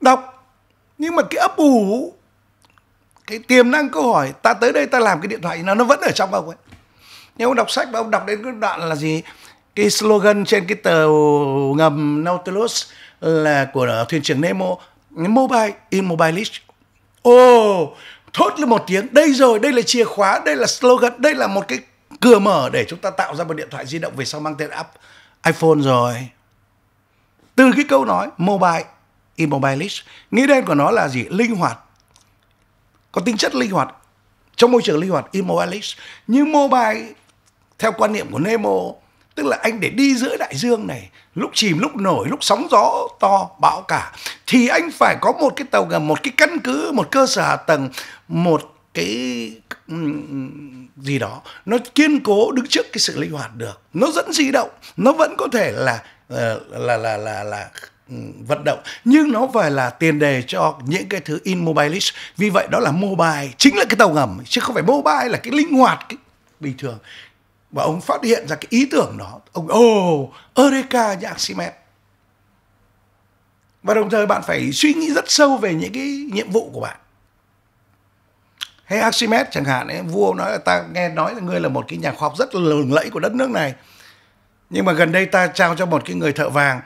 đọc nhưng mà cái ấp ủ cái tiềm năng câu hỏi ta tới đây ta làm cái điện thoại nó nó vẫn ở trong ông ấy nếu ông đọc sách và ông đọc đến cái đoạn là gì cái slogan trên cái tàu ngầm Nautilus là của thuyền trưởng Nemo mobile in mobile leash. oh, thốt lên một tiếng đây rồi đây là chìa khóa đây là slogan đây là một cái cửa mở để chúng ta tạo ra một điện thoại di động về sau mang tên app iphone rồi từ cái câu nói mobile immobilist nghĩa đen của nó là gì linh hoạt có tính chất linh hoạt trong môi trường linh hoạt immobilist nhưng mobile theo quan niệm của Nemo tức là anh để đi giữa đại dương này lúc chìm lúc nổi lúc sóng gió to bão cả thì anh phải có một cái tàu ngầm một cái căn cứ một cơ sở hạ tầng một cái gì đó nó kiên cố đứng trước cái sự linh hoạt được nó vẫn di động nó vẫn có thể là ờ, là là là là, là vận động nhưng nó phải là tiền đề cho những cái thứ in mobilist vì vậy đó là mobile chính là cái tàu ngầm chứ không phải mobile là cái linh hoạt cái bình thường và ông phát hiện ra cái ý tưởng đó ông ồ oh, eureka như Archimedes và đồng thời bạn phải suy nghĩ rất sâu về những cái nhiệm vụ của bạn hay Archimedes chẳng hạn ấy, vua nói là ta nghe nói là ngươi là một cái nhà khoa học rất lừng lẫy của đất nước này nhưng mà gần đây ta trao cho một cái người thợ vàng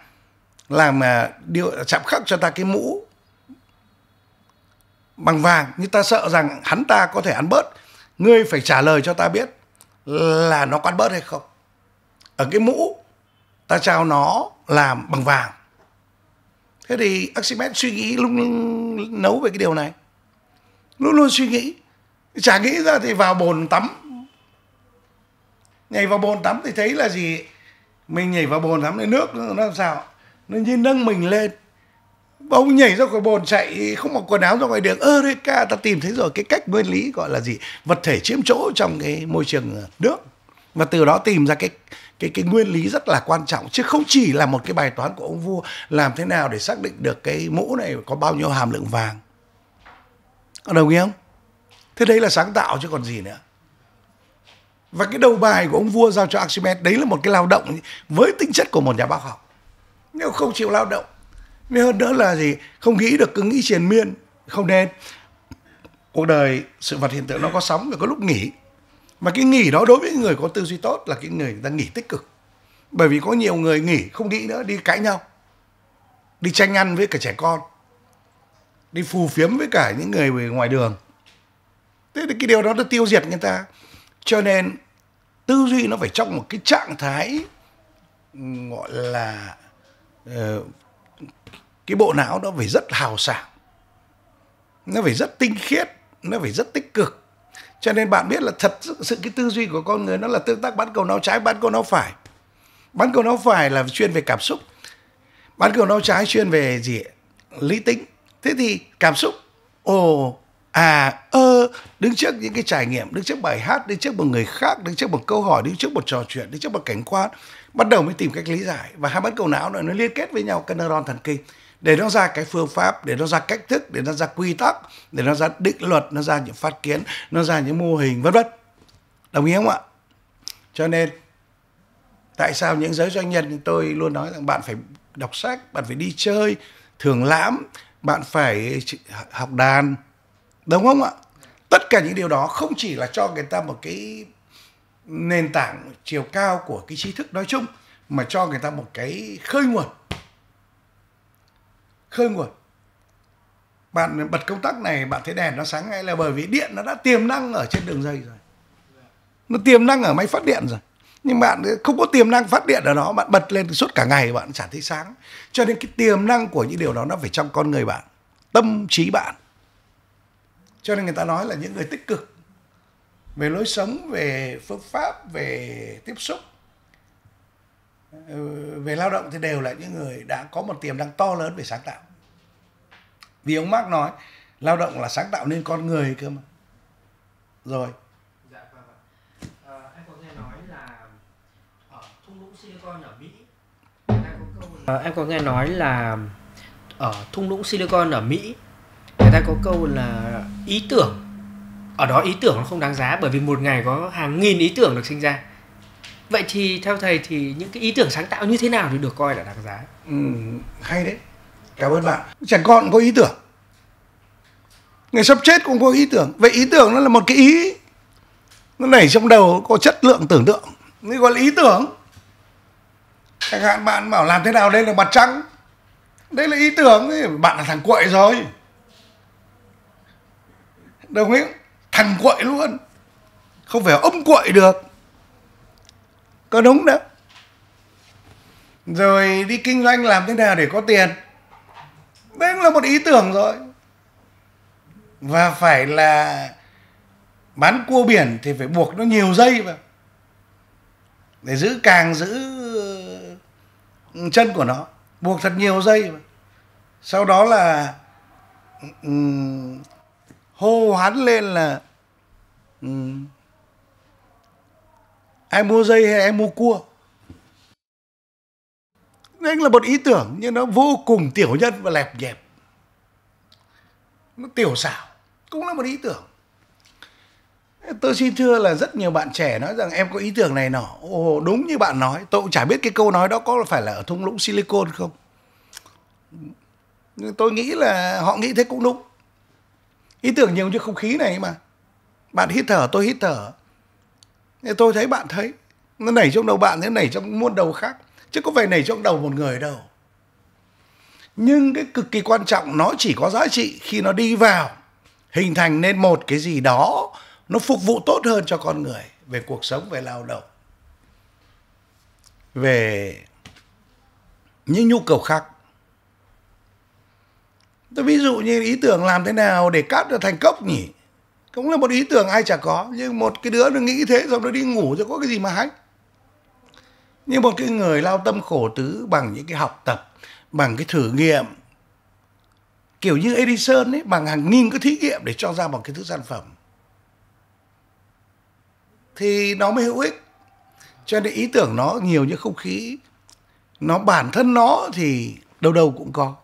làm à, điều chạm khắc cho ta cái mũ bằng vàng nhưng ta sợ rằng hắn ta có thể ăn bớt ngươi phải trả lời cho ta biết là nó có bớt hay không ở cái mũ ta trao nó làm bằng vàng thế thì Archimedes suy nghĩ luôn, luôn nấu về cái điều này luôn luôn suy nghĩ chả nghĩ ra thì vào bồn tắm nhảy vào bồn tắm thì thấy là gì mình nhảy vào bồn tắm thì nước nó làm sao nó như nâng mình lên ông nhảy ra khỏi bồn chạy không mặc quần áo ra ngoài đường Eureka! ta tìm thấy rồi cái cách nguyên lý gọi là gì vật thể chiếm chỗ trong cái môi trường ờ, nước và từ đó tìm ra cái cái cái nguyên lý rất là quan trọng chứ không chỉ là một cái bài toán của ông vua làm thế nào để xác định được cái mũ này có bao nhiêu hàm lượng vàng Có đồng ý không thế đấy là sáng tạo chứ còn gì nữa và cái đầu bài của ông vua giao cho Archimedes đấy là một cái lao động với tính chất của một nhà bác học nếu không chịu lao động nên hơn nữa là gì không nghĩ được cứ nghĩ triền miên không nên cuộc đời sự vật hiện tượng nó có sóng và có lúc nghỉ mà cái nghỉ đó đối với người có tư duy tốt là cái người người ta nghỉ tích cực bởi vì có nhiều người nghỉ không nghĩ nữa đi cãi nhau đi tranh ăn với cả trẻ con đi phù phiếm với cả những người ngoài đường thế thì cái điều đó nó tiêu diệt người ta cho nên tư duy nó phải trong một cái trạng thái gọi là ờ, cái bộ não nó phải rất hào sảng nó phải rất tinh khiết nó phải rất tích cực cho nên bạn biết là thật sự cái tư duy của con người nó là tương tác bắn cầu não trái bắn cầu não phải bắn cầu não phải là chuyên về cảm xúc bắn cầu não trái chuyên về gì lý tính thế thì cảm xúc ồ à ơ đứng trước những cái trải nghiệm đứng trước bài hát đứng trước một người khác đứng trước một câu hỏi đứng trước một trò chuyện đứng trước một cảnh quan bắt đầu mới tìm cách lý giải và hai mắt cầu não này nó liên kết với nhau cái neuron thần kinh để nó ra cái phương pháp để nó ra cách thức để nó ra quy tắc để nó ra định luật nó ra những phát kiến nó ra những mô hình vân vân đồng ý không ạ cho nên tại sao những giới doanh nhân tôi luôn nói rằng bạn phải đọc sách bạn phải đi chơi thường lãm bạn phải học đàn đúng không ạ tất cả những điều đó không chỉ là cho người ta một cái nền tảng chiều cao của cái trí thức nói chung mà cho người ta một cái khơi nguồn khơi nguồn bạn bật công tắc này bạn thấy đèn nó sáng ngay là bởi vì điện nó đã tiềm năng ở trên đường dây rồi nó tiềm năng ở máy phát điện rồi nhưng bạn không có tiềm năng phát điện ở đó bạn bật lên suốt cả ngày bạn chẳng thấy sáng cho nên cái tiềm năng của những điều đó nó phải trong con người bạn tâm trí bạn cho nên người ta nói là những người tích cực về lối sống về phương pháp về tiếp xúc ờ, về lao động thì đều là những người đã có một tiềm năng to lớn về sáng tạo vì ông Mark nói lao động là sáng tạo nên con người cơ mà rồi à, em có nghe nói là ở thung lũng silicon ở mỹ người ta có câu là ý tưởng ở đó ý tưởng nó không đáng giá bởi vì một ngày có hàng nghìn ý tưởng được sinh ra vậy thì theo thầy thì những cái ý tưởng sáng tạo như thế nào thì được coi là đáng giá ừ, hay đấy cảm ơn bạn trẻ con cũng có ý tưởng người sắp chết cũng có ý tưởng vậy ý tưởng nó là một cái ý nó nảy trong đầu có chất lượng tưởng tượng nó gọi là ý tưởng chẳng hạn bạn bảo làm thế nào đây là mặt trăng đây là ý tưởng ấy. bạn là thằng quậy rồi đồng ý thằng quậy luôn không phải ông quậy được có đúng đó rồi đi kinh doanh làm thế nào để có tiền đấy cũng là một ý tưởng rồi và phải là bán cua biển thì phải buộc nó nhiều dây vào để giữ càng giữ ừ, chân của nó buộc thật nhiều dây vào. sau đó là ừ, hô hoán lên là ừ, em mua dây hay em mua cua đấy là một ý tưởng nhưng nó vô cùng tiểu nhân và lẹp nhẹp nó tiểu xảo cũng là một ý tưởng tôi xin thưa là rất nhiều bạn trẻ nói rằng em có ý tưởng này nọ ồ đúng như bạn nói tôi cũng chả biết cái câu nói đó có phải là ở thung lũng silicon không nhưng tôi nghĩ là họ nghĩ thế cũng đúng ý tưởng nhiều như không khí này mà bạn hít thở tôi hít thở thì tôi thấy bạn thấy nó nảy trong đầu bạn thế nảy trong muôn đầu khác chứ có phải nảy trong đầu một người đâu nhưng cái cực kỳ quan trọng nó chỉ có giá trị khi nó đi vào hình thành nên một cái gì đó nó phục vụ tốt hơn cho con người về cuộc sống về lao động về những nhu cầu khác tôi ví dụ như ý tưởng làm thế nào để cắt được thành cốc nhỉ cũng là một ý tưởng ai chả có nhưng một cái đứa nó nghĩ thế rồi nó đi ngủ rồi có cái gì mà hay nhưng một cái người lao tâm khổ tứ bằng những cái học tập bằng cái thử nghiệm kiểu như Edison ấy bằng hàng nghìn cái thí nghiệm để cho ra một cái thứ sản phẩm thì nó mới hữu ích cho nên ý tưởng nó nhiều những không khí nó bản thân nó thì đâu đâu cũng có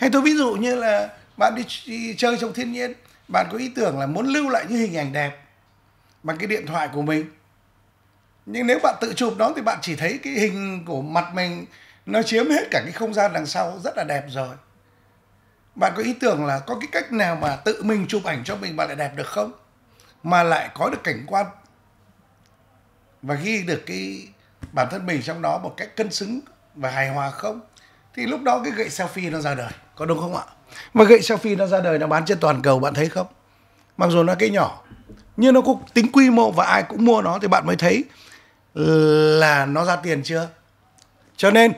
hay tôi ví dụ như là bạn đi, đi chơi trong thiên nhiên bạn có ý tưởng là muốn lưu lại những hình ảnh đẹp bằng cái điện thoại của mình nhưng nếu bạn tự chụp đó thì bạn chỉ thấy cái hình của mặt mình nó chiếm hết cả cái không gian đằng sau rất là đẹp rồi bạn có ý tưởng là có cái cách nào mà tự mình chụp ảnh cho mình mà lại đẹp được không mà lại có được cảnh quan và ghi được cái bản thân mình trong đó một cách cân xứng và hài hòa không thì lúc đó cái gậy selfie nó ra đời có đúng không ạ mà gậy selfie nó ra đời nó bán trên toàn cầu bạn thấy không mặc dù nó cái nhỏ nhưng nó có tính quy mô và ai cũng mua nó thì bạn mới thấy là nó ra tiền chưa cho nên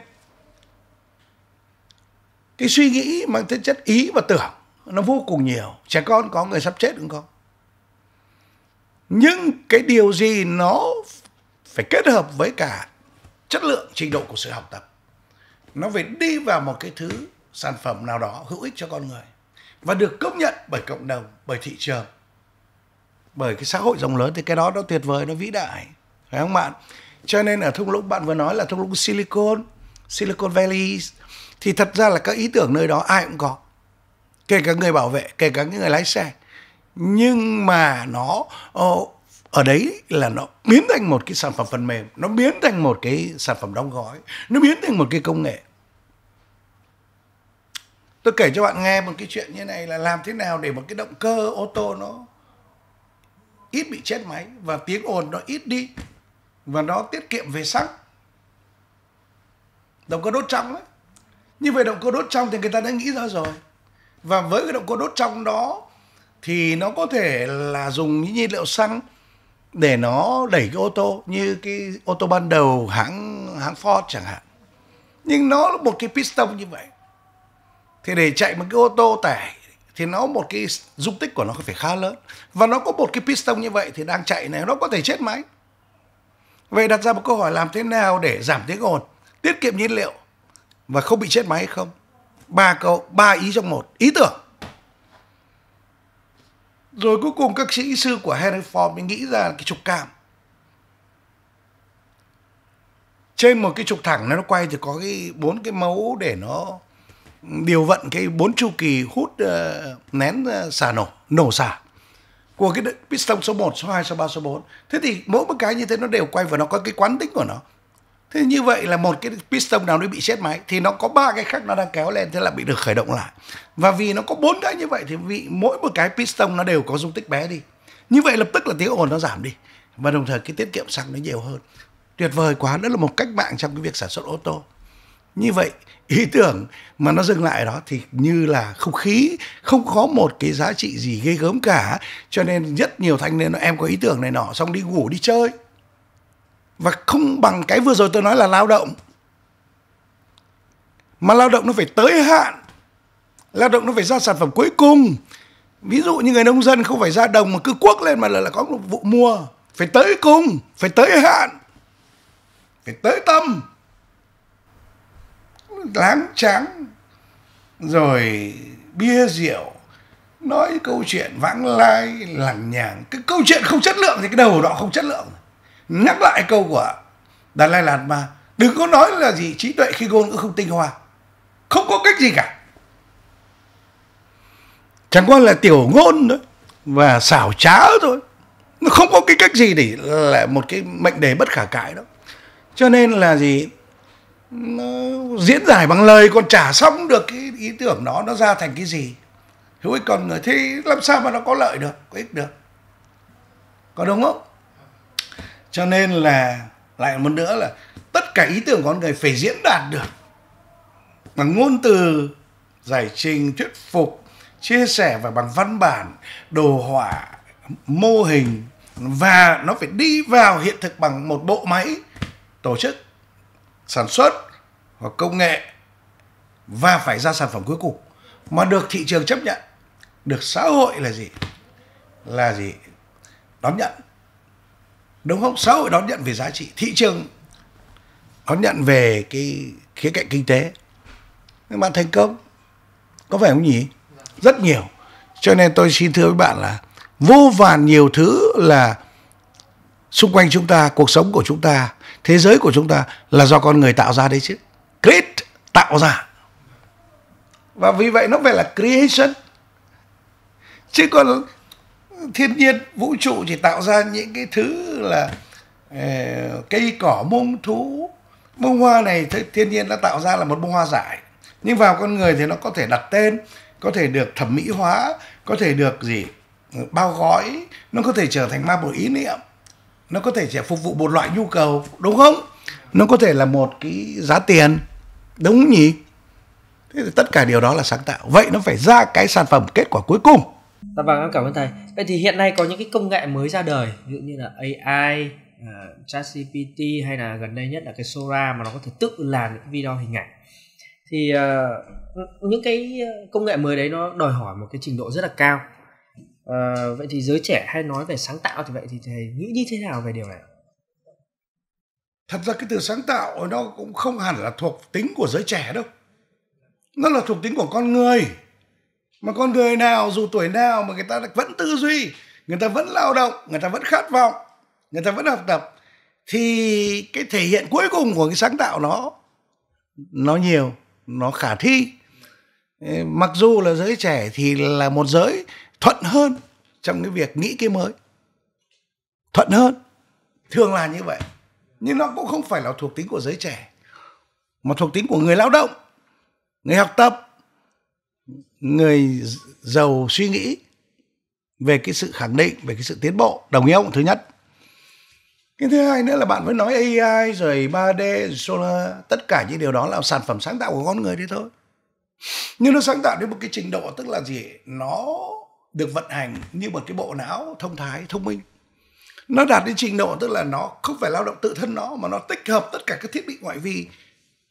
cái suy nghĩ mang tính chất ý và tưởng nó vô cùng nhiều trẻ con có người sắp chết cũng có nhưng cái điều gì nó phải kết hợp với cả chất lượng trình độ của sự học tập nó phải đi vào một cái thứ sản phẩm nào đó hữu ích cho con người và được công nhận bởi cộng đồng bởi thị trường bởi cái xã hội rộng lớn thì cái đó nó tuyệt vời nó vĩ đại phải không bạn cho nên ở thung lũng bạn vừa nói là thung lũng silicon silicon valley thì thật ra là các ý tưởng nơi đó ai cũng có kể cả người bảo vệ kể cả những người lái xe nhưng mà nó ờ, ở đấy là nó biến thành một cái sản phẩm phần mềm nó biến thành một cái sản phẩm đóng gói nó biến thành một cái công nghệ tôi kể cho bạn nghe một cái chuyện như này là làm thế nào để một cái động cơ ô tô nó ít bị chết máy và tiếng ồn nó ít đi và nó tiết kiệm về xăng động cơ đốt trong ấy như vậy động cơ đốt trong thì người ta đã nghĩ ra rồi và với cái động cơ đốt trong đó thì nó có thể là dùng những nhiên liệu xăng để nó đẩy cái ô tô như cái ô tô ban đầu hãng hãng Ford chẳng hạn nhưng nó là một cái piston như vậy thì để chạy một cái ô tô tải thì nó một cái dung tích của nó phải khá lớn và nó có một cái piston như vậy thì đang chạy này nó có thể chết máy vậy đặt ra một câu hỏi làm thế nào để giảm tiếng ồn tiết kiệm nhiên liệu và không bị chết máy hay không ba câu ba ý trong một ý tưởng rồi cuối cùng các sĩ sư của Henry Ford mới nghĩ ra cái trục cam trên một cái trục thẳng nó quay thì có cái bốn cái mấu để nó điều vận cái bốn chu kỳ hút uh, nén uh, ờ, xả nổ nổ xả của cái piston số 1, số 2, số 3, số 4. Thế thì mỗi một cái như thế nó đều quay và nó có cái quán tính của nó. Thế như vậy là một cái piston nào nó bị chết máy thì nó có ba cái khác nó đang kéo lên thế là bị được khởi động lại. Và vì nó có bốn cái như vậy thì vì mỗi một cái piston nó đều có dung tích bé đi. Như vậy lập tức là tiếng ồn nó giảm đi và đồng thời cái tiết kiệm xăng nó nhiều hơn. Tuyệt vời quá, đó là một cách mạng trong cái việc sản xuất ô tô như vậy ý tưởng mà nó dừng lại đó thì như là không khí không có một cái giá trị gì ghê gớm cả cho nên rất nhiều thanh niên em có ý tưởng này nọ xong đi ngủ đi chơi và không bằng cái vừa rồi tôi nói là lao động mà lao động nó phải tới hạn lao động nó phải ra sản phẩm cuối cùng ví dụ như người nông dân không phải ra đồng mà cứ cuốc lên mà là, là có vụ mua phải tới cùng phải tới hạn phải tới tâm láng trắng rồi bia rượu nói câu chuyện vãng lai lằng nhàng, cái câu chuyện không chất lượng thì cái đầu đó không chất lượng nhắc lại câu của Đà Lai Lạt mà đừng có nói là gì trí tuệ khi ngôn cũng không tinh hoa không có cách gì cả chẳng qua là tiểu ngôn thôi và xảo trá thôi nó không có cái cách gì để là một cái mệnh đề bất khả cãi đâu. cho nên là gì nó diễn giải bằng lời còn trả xong được cái ý tưởng đó nó ra thành cái gì hữu ích con người thế làm sao mà nó có lợi được có ích được có đúng không cho nên là lại một nữa là tất cả ý tưởng con người phải diễn đạt được bằng ngôn từ giải trình thuyết phục chia sẻ và bằng văn bản đồ họa mô hình và nó phải đi vào hiện thực bằng một bộ máy tổ chức sản xuất hoặc công nghệ và phải ra sản phẩm cuối cùng mà được thị trường chấp nhận được xã hội là gì là gì đón nhận đúng không xã hội đón nhận về giá trị thị trường đón nhận về cái khía cạnh kinh tế nhưng bạn thành công có phải không nhỉ rất nhiều cho nên tôi xin thưa với bạn là vô vàn nhiều thứ là xung quanh chúng ta cuộc sống của chúng ta thế giới của chúng ta là do con người tạo ra đấy chứ create tạo ra và vì vậy nó phải là creation chứ còn thiên nhiên vũ trụ chỉ tạo ra những cái thứ là eh, cây cỏ mông thú bông hoa này thiên nhiên đã tạo ra là một bông hoa giải nhưng vào con người thì nó có thể đặt tên có thể được thẩm mỹ hóa có thể được gì bao gói nó có thể trở thành ma bộ ý niệm nó có thể chỉ phục vụ một loại nhu cầu đúng không nó có thể là một cái giá tiền đúng nhỉ thế thì tất cả điều đó là sáng tạo vậy nó phải ra cái sản phẩm kết quả cuối cùng dạ vâng em cảm ơn thầy vậy thì hiện nay có những cái công nghệ mới ra đời ví dụ như là AI uh, ờ, ChatGPT hay là gần đây nhất là cái Sora mà nó có thể tự làm những video hình ảnh thì uh, những cái công nghệ mới đấy nó đòi hỏi một cái trình độ rất là cao à, vậy thì giới trẻ hay nói về sáng tạo thì vậy thì thầy nghĩ như thế nào về điều này thật ra cái từ sáng tạo nó cũng không hẳn là thuộc tính của giới trẻ đâu nó là thuộc tính của con người mà con người nào dù tuổi nào mà người ta vẫn tư duy người ta vẫn lao động người ta vẫn khát vọng người ta vẫn học tập thì cái thể hiện cuối cùng của cái sáng tạo nó nó nhiều nó khả thi mặc dù là giới trẻ thì là một giới thuận hơn trong cái việc nghĩ cái mới thuận hơn thường là như vậy nhưng nó cũng không phải là thuộc tính của giới trẻ mà thuộc tính của người lao động người học tập người giàu suy nghĩ về cái sự khẳng định về cái sự tiến bộ đồng ý không thứ nhất cái thứ hai nữa là bạn mới nói AI rồi 3D rồi solar tất cả những điều đó là sản phẩm sáng tạo của con người đấy thôi nhưng nó sáng tạo đến một cái trình độ tức là gì nó được vận hành như một cái bộ não thông thái thông minh nó đạt đến trình độ tức là nó không phải lao động tự thân nó mà nó tích hợp tất cả các thiết bị ngoại vi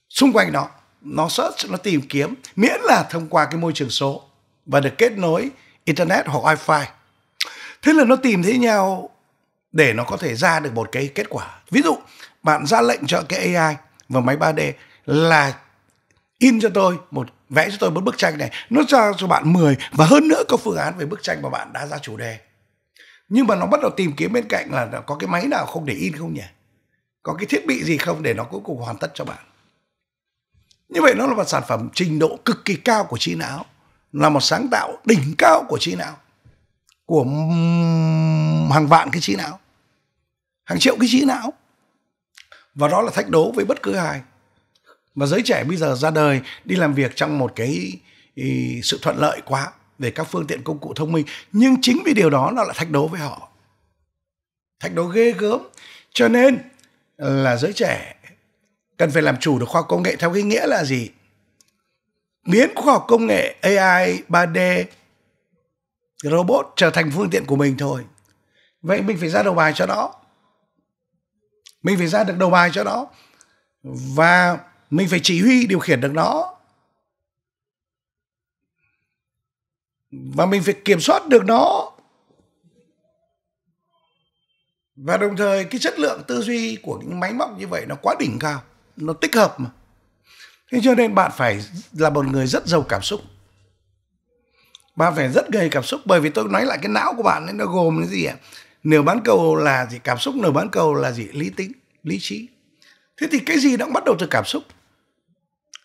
xung quanh nó nó search nó tìm kiếm miễn là thông qua cái môi trường số và được kết nối internet hoặc wifi thế là nó tìm thấy nhau để nó có thể ra được một cái kết quả ví dụ bạn ra lệnh cho cái ai và máy 3d là in cho tôi một vẽ cho tôi một bức tranh này nó ra cho bạn 10 và hơn nữa có phương án về bức tranh mà bạn đã ra chủ đề nhưng mà nó bắt đầu tìm kiếm bên cạnh là có cái máy nào không để in không nhỉ có cái thiết bị gì không để nó cuối cùng hoàn tất cho bạn như vậy nó là một sản phẩm trình độ cực kỳ cao của trí não là một sáng tạo đỉnh cao của trí não của hàng vạn cái trí não hàng triệu cái trí não và đó là thách đố với bất cứ ai và giới trẻ bây giờ ra đời đi làm việc trong một cái sự thuận lợi quá về các phương tiện công cụ thông minh nhưng chính vì điều đó nó lại thách đố với họ thách đố ghê gớm cho nên là giới trẻ cần phải làm chủ được khoa học công nghệ theo cái nghĩa là gì biến khoa học công nghệ AI 3D robot trở thành phương tiện của mình thôi vậy mình phải ra đầu bài cho nó mình phải ra được đầu bài cho nó và mình phải chỉ huy điều khiển được nó và mình phải kiểm soát được nó và đồng thời cái chất lượng tư duy của những máy móc như vậy nó quá đỉnh cao nó tích hợp mà thế cho nên bạn phải là một người rất giàu cảm xúc bạn phải rất gây cảm xúc bởi vì tôi nói lại cái não của bạn ấy nó gồm cái gì ạ nửa bán cầu là gì cảm xúc nửa bán cầu là gì lý tính lý trí thế thì cái gì nó cũng bắt đầu từ cảm xúc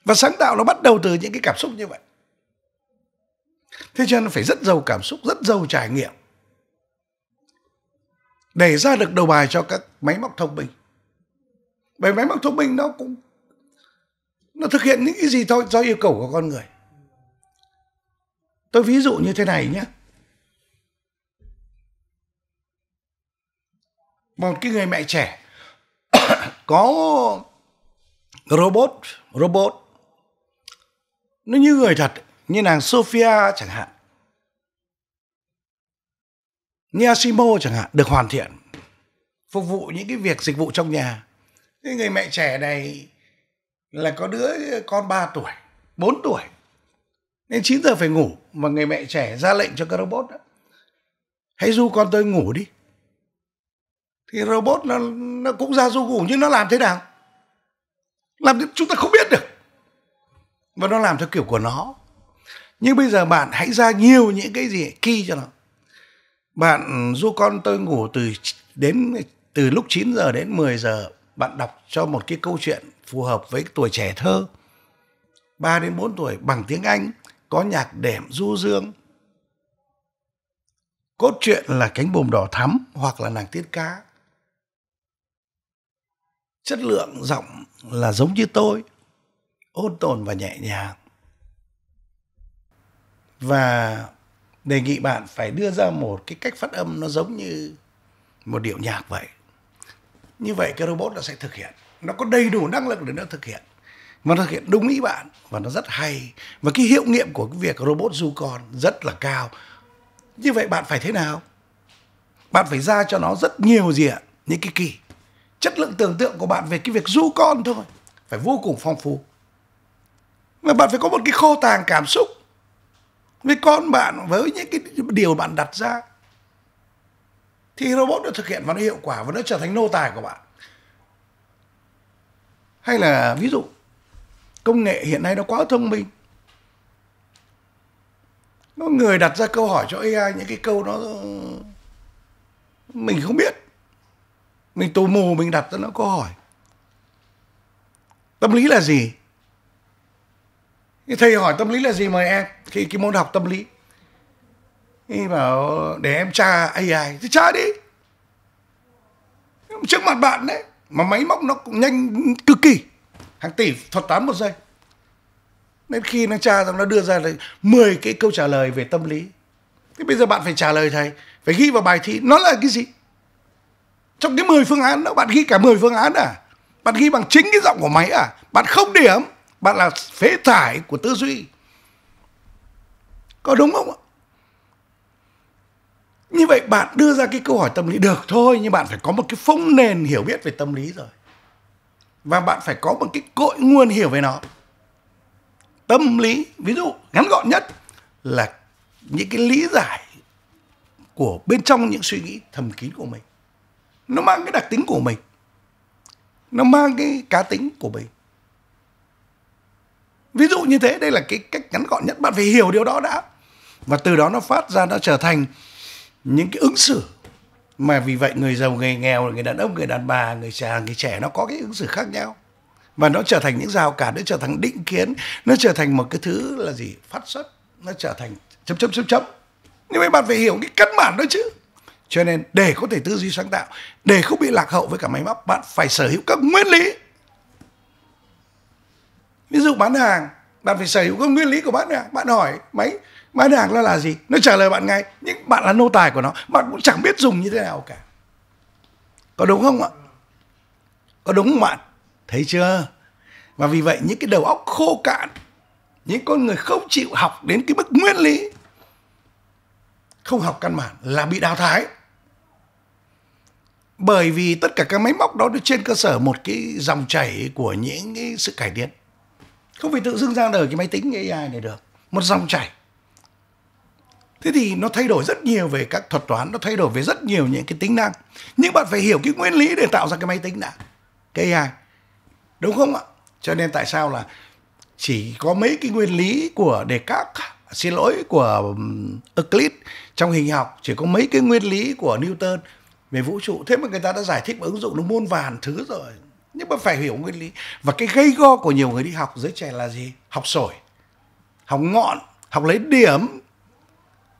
và sáng tạo nó bắt đầu từ những cái cảm xúc như vậy thế cho nên phải rất giàu cảm xúc rất giàu trải nghiệm để ra được đầu bài cho các máy móc thông minh bởi máy móc thông minh nó cũng nó thực hiện những cái gì thôi do yêu cầu của con người tôi ví dụ như thế này nhé một cái người mẹ trẻ có robot robot nó như người thật như nàng Sophia chẳng hạn như Asimo chẳng hạn được hoàn thiện phục vụ những cái việc dịch vụ trong nhà cái người mẹ trẻ này là có đứa con 3 tuổi 4 tuổi nên 9 giờ phải ngủ mà người mẹ trẻ ra lệnh cho cái robot đó. hãy du con tôi ngủ đi thì robot nó, nó cũng ra du ngủ nhưng nó làm thế nào làm chúng ta không biết được và nó làm theo kiểu của nó nhưng bây giờ bạn hãy ra nhiều những cái gì kỳ cho nó bạn du ừ, con tôi ngủ từ đến từ lúc 9 giờ đến 10 giờ bạn đọc cho một cái câu chuyện phù hợp với tuổi trẻ thơ 3 đến 4 tuổi bằng tiếng Anh có nhạc đệm du dương cốt truyện là cánh bồm đỏ thắm hoặc là nàng tiên cá chất lượng giọng là giống như tôi ôn tồn và nhẹ nhàng và đề nghị bạn phải đưa ra một cái cách phát âm nó giống như một điệu nhạc vậy như vậy cái robot nó sẽ thực hiện nó có đầy đủ năng lực để nó thực hiện và nó thực hiện đúng ý bạn và nó rất hay và cái hiệu nghiệm của cái việc robot du con rất là cao như vậy bạn phải thế nào bạn phải ra cho nó rất nhiều gì ạ những cái kỳ chất lượng tưởng tượng của bạn về cái việc du con thôi phải vô cùng phong phú mà bạn phải có một cái kho tàng cảm xúc với con bạn với những cái điều bạn đặt ra thì robot đã thực hiện và nó hiệu quả và nó trở thành nô tài của bạn hay là ví dụ công nghệ hiện nay nó quá thông minh có người đặt ra câu hỏi cho AI những cái câu nó mình không biết mình tù mù mình đặt ra nó câu hỏi tâm lý là gì thì thầy hỏi tâm lý là gì mời em khi cái môn học tâm lý thì bảo để em tra AI ai thì tra đi trước mặt bạn đấy mà máy móc nó cũng nhanh cực kỳ hàng tỷ thuật toán một giây nên khi nó tra xong nó đưa ra là 10 cái câu trả lời về tâm lý thì bây giờ bạn phải trả lời thầy phải ghi vào bài thi nó là cái gì trong cái 10 phương án đó bạn ghi cả 10 phương án à bạn ghi bằng chính cái giọng của máy à bạn không điểm bạn là phế thải của tư duy có đúng không ạ như vậy bạn đưa ra cái câu hỏi tâm lý được thôi nhưng bạn phải có một cái phông nền hiểu biết về tâm lý rồi và bạn phải có một cái cội nguồn hiểu về nó tâm lý ví dụ ngắn gọn nhất là những cái lý giải của bên trong những suy nghĩ thầm kín của mình nó mang cái đặc tính của mình nó mang cái cá tính của mình ví dụ như thế đây là cái cách ngắn gọn nhất bạn phải hiểu điều đó đã và từ đó nó phát ra nó trở thành những cái ứng xử mà vì vậy người giàu người nghèo người đàn ông người đàn bà người già người trẻ nó có cái ứng xử khác nhau và nó trở thành những rào cản nó trở thành định kiến nó trở thành một cái thứ là gì phát xuất nó trở thành chấm chấm chấm chấm nhưng mà bạn phải hiểu cái căn bản đó chứ cho nên để có thể tư duy sáng tạo để không bị lạc hậu với cả máy móc bạn phải sở hữu các nguyên lý ví dụ bán hàng bạn phải sở hữu cái nguyên lý của bán hàng bạn hỏi máy bán hàng nó là gì nó trả lời bạn ngay nhưng bạn là nô tài của nó bạn cũng chẳng biết dùng như thế nào cả có đúng không ạ có đúng không bạn thấy chưa và vì vậy những cái đầu óc khô cạn những con người không chịu học đến cái mức nguyên lý không học căn bản là bị đào thải bởi vì tất cả các máy móc đó trên cơ sở một cái dòng chảy của những cái sự cải tiến không phải tự dưng ra đời cái máy tính AI này được một dòng chảy thế thì nó thay đổi rất nhiều về các thuật toán nó thay đổi về rất nhiều những cái tính năng nhưng bạn phải hiểu cái nguyên lý để tạo ra cái máy tính đã cái AI đúng không ạ cho nên tại sao là chỉ có mấy cái nguyên lý của đề các xin lỗi của Euclid trong hình học chỉ có mấy cái nguyên lý của Newton về vũ trụ thế mà người ta đã giải thích và ứng dụng nó muôn vàn thứ rồi nhưng mà phải hiểu nguyên lý và cái gây go của nhiều người đi học giới trẻ là gì học sổi học ngọn học lấy điểm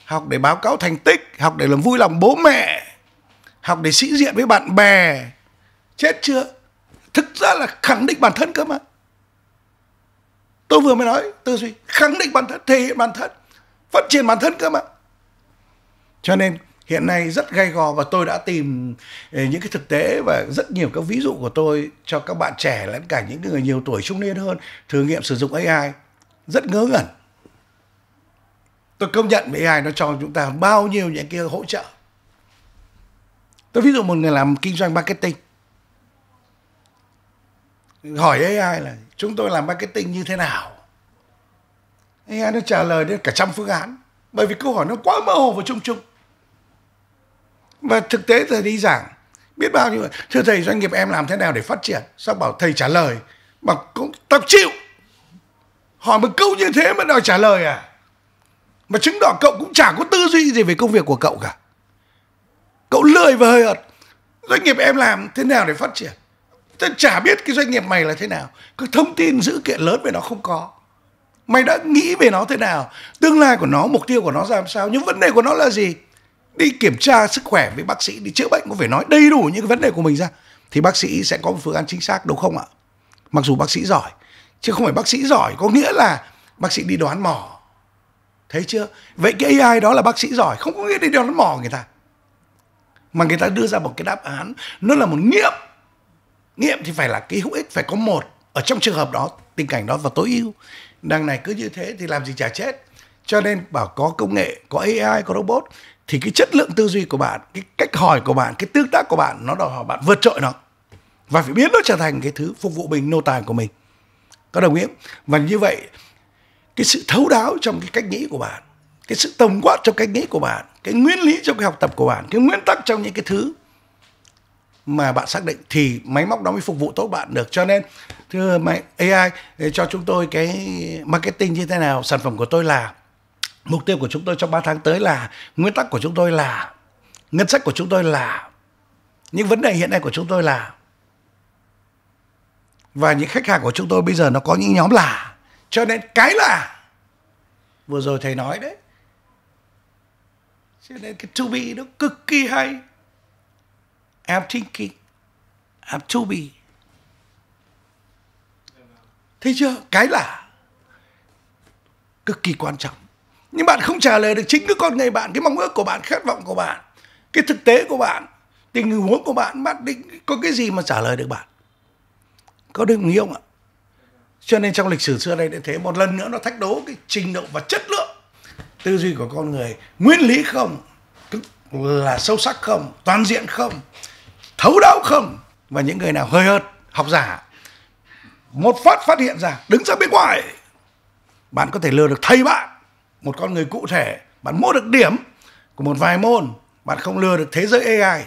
học để báo cáo thành tích học để làm vui lòng bố mẹ học để sĩ diện với bạn bè chết chưa thực ra là khẳng định bản thân cơ mà tôi vừa mới nói tư duy khẳng định bản thân thể hiện bản thân phát triển bản thân cơ mà cho nên hiện nay rất gay gò và tôi đã tìm ờ, những cái thực tế và rất nhiều các ví dụ của tôi cho các bạn trẻ lẫn cả những người nhiều tuổi trung niên hơn thử nghiệm sử dụng AI rất ngớ ngẩn tôi công nhận AI nó cho chúng ta bao nhiêu những cái hỗ trợ tôi ví dụ một người làm kinh doanh marketing hỏi AI là chúng tôi làm marketing như thế nào AI nó trả lời đến cả trăm phương án bởi vì câu hỏi nó quá mơ hồ và chung chung và thực tế thầy đi giảng biết bao nhiêu thưa thầy doanh nghiệp em làm thế nào để phát triển sao bảo thầy trả lời mà cũng tao chịu hỏi một câu như thế mà đòi trả lời à mà chứng tỏ cậu cũng chả có tư duy gì về công việc của cậu cả cậu lười và hơi hợt doanh nghiệp em làm thế nào để phát triển tao chả biết cái doanh nghiệp mày là thế nào cái thông tin dữ kiện lớn về nó không có mày đã nghĩ về nó thế nào tương lai của nó mục tiêu của nó ra làm sao những vấn đề của nó là gì đi kiểm tra sức khỏe với bác sĩ đi chữa bệnh có phải nói đầy đủ những cái vấn đề của mình ra thì bác sĩ sẽ có một phương án chính xác đúng không ạ mặc dù bác sĩ giỏi chứ không phải bác sĩ giỏi có nghĩa là bác sĩ đi đoán mò thấy chưa vậy cái ai đó là bác sĩ giỏi không có nghĩa đi đoán mò người ta mà người ta đưa ra một cái đáp án nó là một nghiệm nghiệm thì phải là cái hữu ích phải có một ở trong trường hợp đó tình cảnh đó và tối ưu đằng này cứ như thế thì làm gì chả chết cho nên bảo có công nghệ có AI có robot thì cái chất lượng tư duy của bạn cái cách hỏi của bạn cái tương tác của bạn nó đòi hỏi bạn vượt trội nó và phải biến nó trở thành cái thứ phục vụ mình nô tài của mình có đồng ý và như vậy cái sự thấu đáo trong cái cách nghĩ của bạn cái sự tổng quát trong cách nghĩ của bạn cái nguyên lý trong cái học tập của bạn cái nguyên tắc trong những cái thứ mà bạn xác định thì máy móc đó mới phục vụ tốt bạn được cho nên thưa máy AI cho chúng tôi cái marketing như thế nào sản phẩm của tôi là mục tiêu của chúng tôi trong 3 tháng tới là nguyên tắc của chúng tôi là ngân sách của chúng tôi là những vấn đề hiện nay của chúng tôi là và những khách hàng của chúng tôi bây giờ nó có những nhóm là cho nên cái là vừa rồi thầy nói đấy cho nên cái to be nó cực kỳ hay I'm thinking I'm to be thấy chưa cái là cực kỳ quan trọng nhưng bạn không trả lời được chính cái con người bạn cái mong ước của bạn khát vọng của bạn cái thực tế của bạn tình huống của bạn bạn định có cái gì mà trả lời được bạn có được nghĩa không ạ cho nên trong lịch sử xưa đây đã thế một lần nữa nó thách đố cái trình độ và chất lượng tư duy của con người nguyên lý không là sâu sắc không toàn diện không thấu đáo không và những người nào hơi hợt học giả một phát phát hiện ra đứng ra bên ngoài bạn có thể lừa được thầy bạn một con người cụ thể bạn mua được điểm của một vài môn bạn không lừa được thế giới AI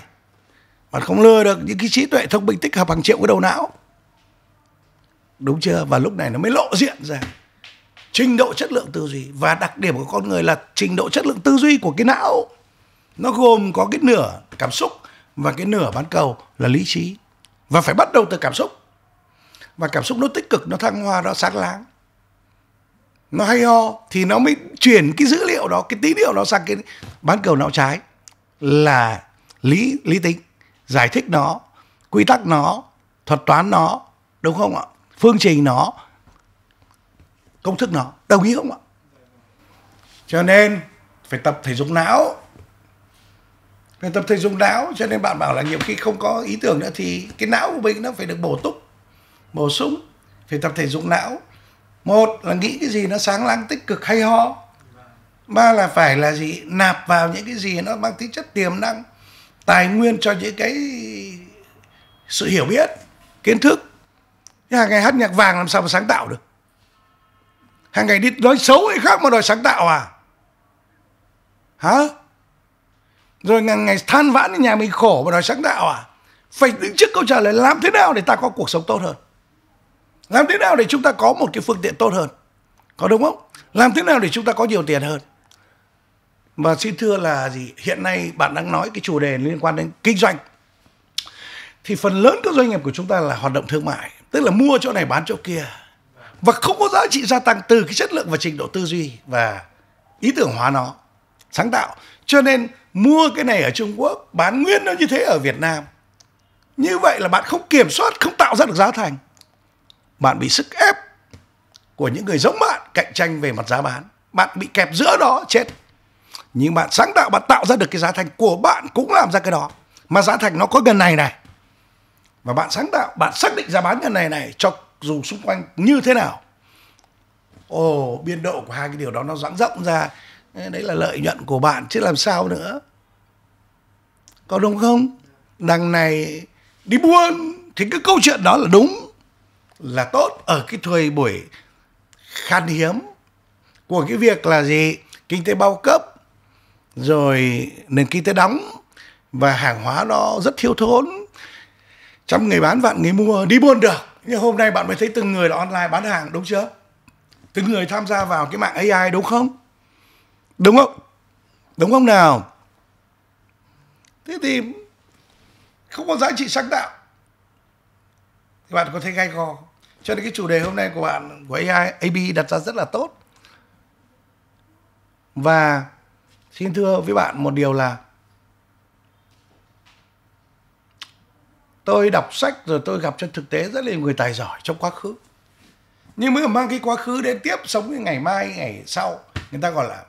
bạn không lừa được những cái trí tuệ thông minh tích hợp hàng triệu cái đầu não đúng chưa và lúc này nó mới lộ diện ra trình độ chất lượng tư duy và đặc điểm của con người là trình độ chất lượng tư duy của cái não nó gồm có cái nửa cảm xúc và cái nửa bán cầu là lý trí và phải bắt đầu từ cảm xúc và cảm xúc nó tích cực nó thăng hoa nó sáng láng nó hay ho thì nó mới chuyển cái dữ liệu đó cái tín hiệu đó sang cái bán cầu não trái là lý lý tính giải thích nó quy tắc nó thuật toán nó đúng không ạ phương trình nó công thức nó đồng ý không ạ cho nên phải tập thể dục não phải tập thể dục não cho nên bạn bảo là nhiều khi không có ý tưởng nữa thì cái não của mình nó phải được bổ túc bổ sung phải tập thể dục não một là nghĩ cái gì nó sáng láng tích cực hay ho ba là phải là gì nạp vào những cái gì nó mang tính chất tiềm năng tài nguyên cho những cái sự hiểu biết kiến thức hàng ngày hát nhạc vàng làm sao mà sáng tạo được hàng ngày đi nói xấu hay khác mà đòi sáng tạo à hả rồi ngày ngày than vãn nhà mình khổ mà đòi sáng tạo à phải đứng trước câu trả lời làm thế nào để ta có cuộc sống tốt hơn làm thế nào để chúng ta có một cái phương tiện tốt hơn có đúng không làm thế nào để chúng ta có nhiều tiền hơn và xin thưa là gì hiện nay bạn đang nói cái chủ đề liên quan đến kinh doanh thì phần lớn các doanh nghiệp của chúng ta là hoạt động thương mại tức là mua chỗ này bán chỗ kia và không có giá trị gia tăng từ cái chất lượng và trình độ tư duy và ý tưởng hóa nó sáng tạo cho nên mua cái này ở trung quốc bán nguyên nó như thế ở việt nam như vậy là bạn không kiểm soát không tạo ra được giá thành bạn bị sức ép của những người giống bạn cạnh tranh về mặt giá bán bạn bị kẹp giữa đó chết nhưng bạn sáng tạo bạn tạo ra được cái giá thành của bạn cũng làm ra cái đó mà giá thành nó có gần này này và bạn sáng tạo bạn xác định giá bán gần này này cho dù xung quanh như thế nào ồ oh, biên độ của hai cái điều đó nó giãn rộng ra đấy là lợi nhuận của bạn chứ làm sao nữa có đúng không đằng này đi buôn thì cái câu chuyện đó là đúng là tốt ở cái thời buổi khan hiếm của cái việc là gì kinh tế bao cấp rồi nền kinh tế đóng và hàng hóa nó rất thiếu thốn trăm người bán vạn người mua đi buôn được nhưng hôm nay bạn mới thấy từng người là online bán hàng đúng chưa từng người tham gia vào cái mạng AI đúng không đúng không đúng không nào thế thì không có giá trị sáng tạo thì bạn có thể gai go cho nên cái chủ đề hôm nay của bạn của AI AB đặt ra rất là tốt và xin thưa với bạn một điều là tôi đọc sách rồi tôi gặp trên thực tế rất là nhiều người tài giỏi trong quá khứ nhưng mới mang cái quá khứ đến tiếp sống như ngày mai ngày sau người ta gọi là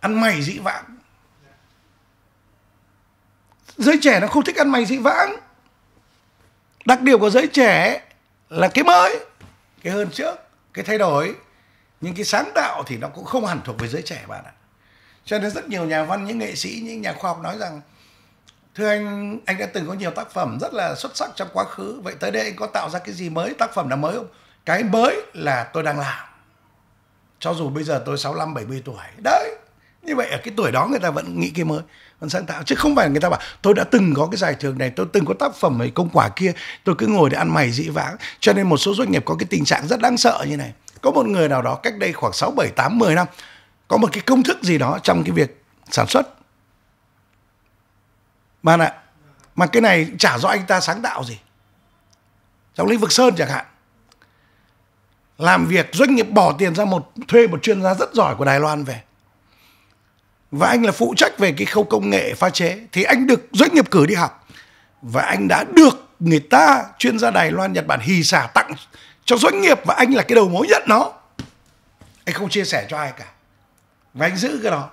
ăn mày dĩ vãng giới trẻ nó không thích ăn mày dĩ vãng đặc điểm của giới trẻ là cái mới cái hơn trước cái thay đổi nhưng cái sáng tạo thì nó cũng không hẳn thuộc về giới trẻ bạn ạ cho nên rất nhiều nhà văn những nghệ sĩ những nhà khoa học nói rằng thưa anh anh đã từng có nhiều tác phẩm rất là xuất sắc trong quá khứ vậy tới đây anh có tạo ra cái gì mới tác phẩm nào mới không cái mới là tôi đang làm cho dù bây giờ tôi 65 70 tuổi đấy như vậy ở cái tuổi đó người ta vẫn nghĩ cái mới còn sáng tạo chứ không phải người ta bảo tôi đã từng có cái giải thưởng này tôi từng có tác phẩm này công quả kia tôi cứ ngồi để ăn mày dĩ vãng cho nên một số doanh nghiệp có cái tình trạng rất đáng sợ như này có một người nào đó cách đây khoảng 6, 7, 8, 10 năm có một cái công thức gì đó trong cái việc sản xuất mà ạ mà cái này chả do anh ta sáng tạo gì trong lĩnh vực sơn chẳng hạn làm việc doanh nghiệp bỏ tiền ra một thuê một chuyên gia rất giỏi của Đài Loan về và anh là phụ trách về cái khâu công nghệ pha chế thì anh được doanh nghiệp cử đi học và anh đã được người ta chuyên gia Đài Loan Nhật Bản hì xả tặng cho doanh nghiệp và anh là cái đầu mối nhận nó anh không chia sẻ cho ai cả và anh giữ cái đó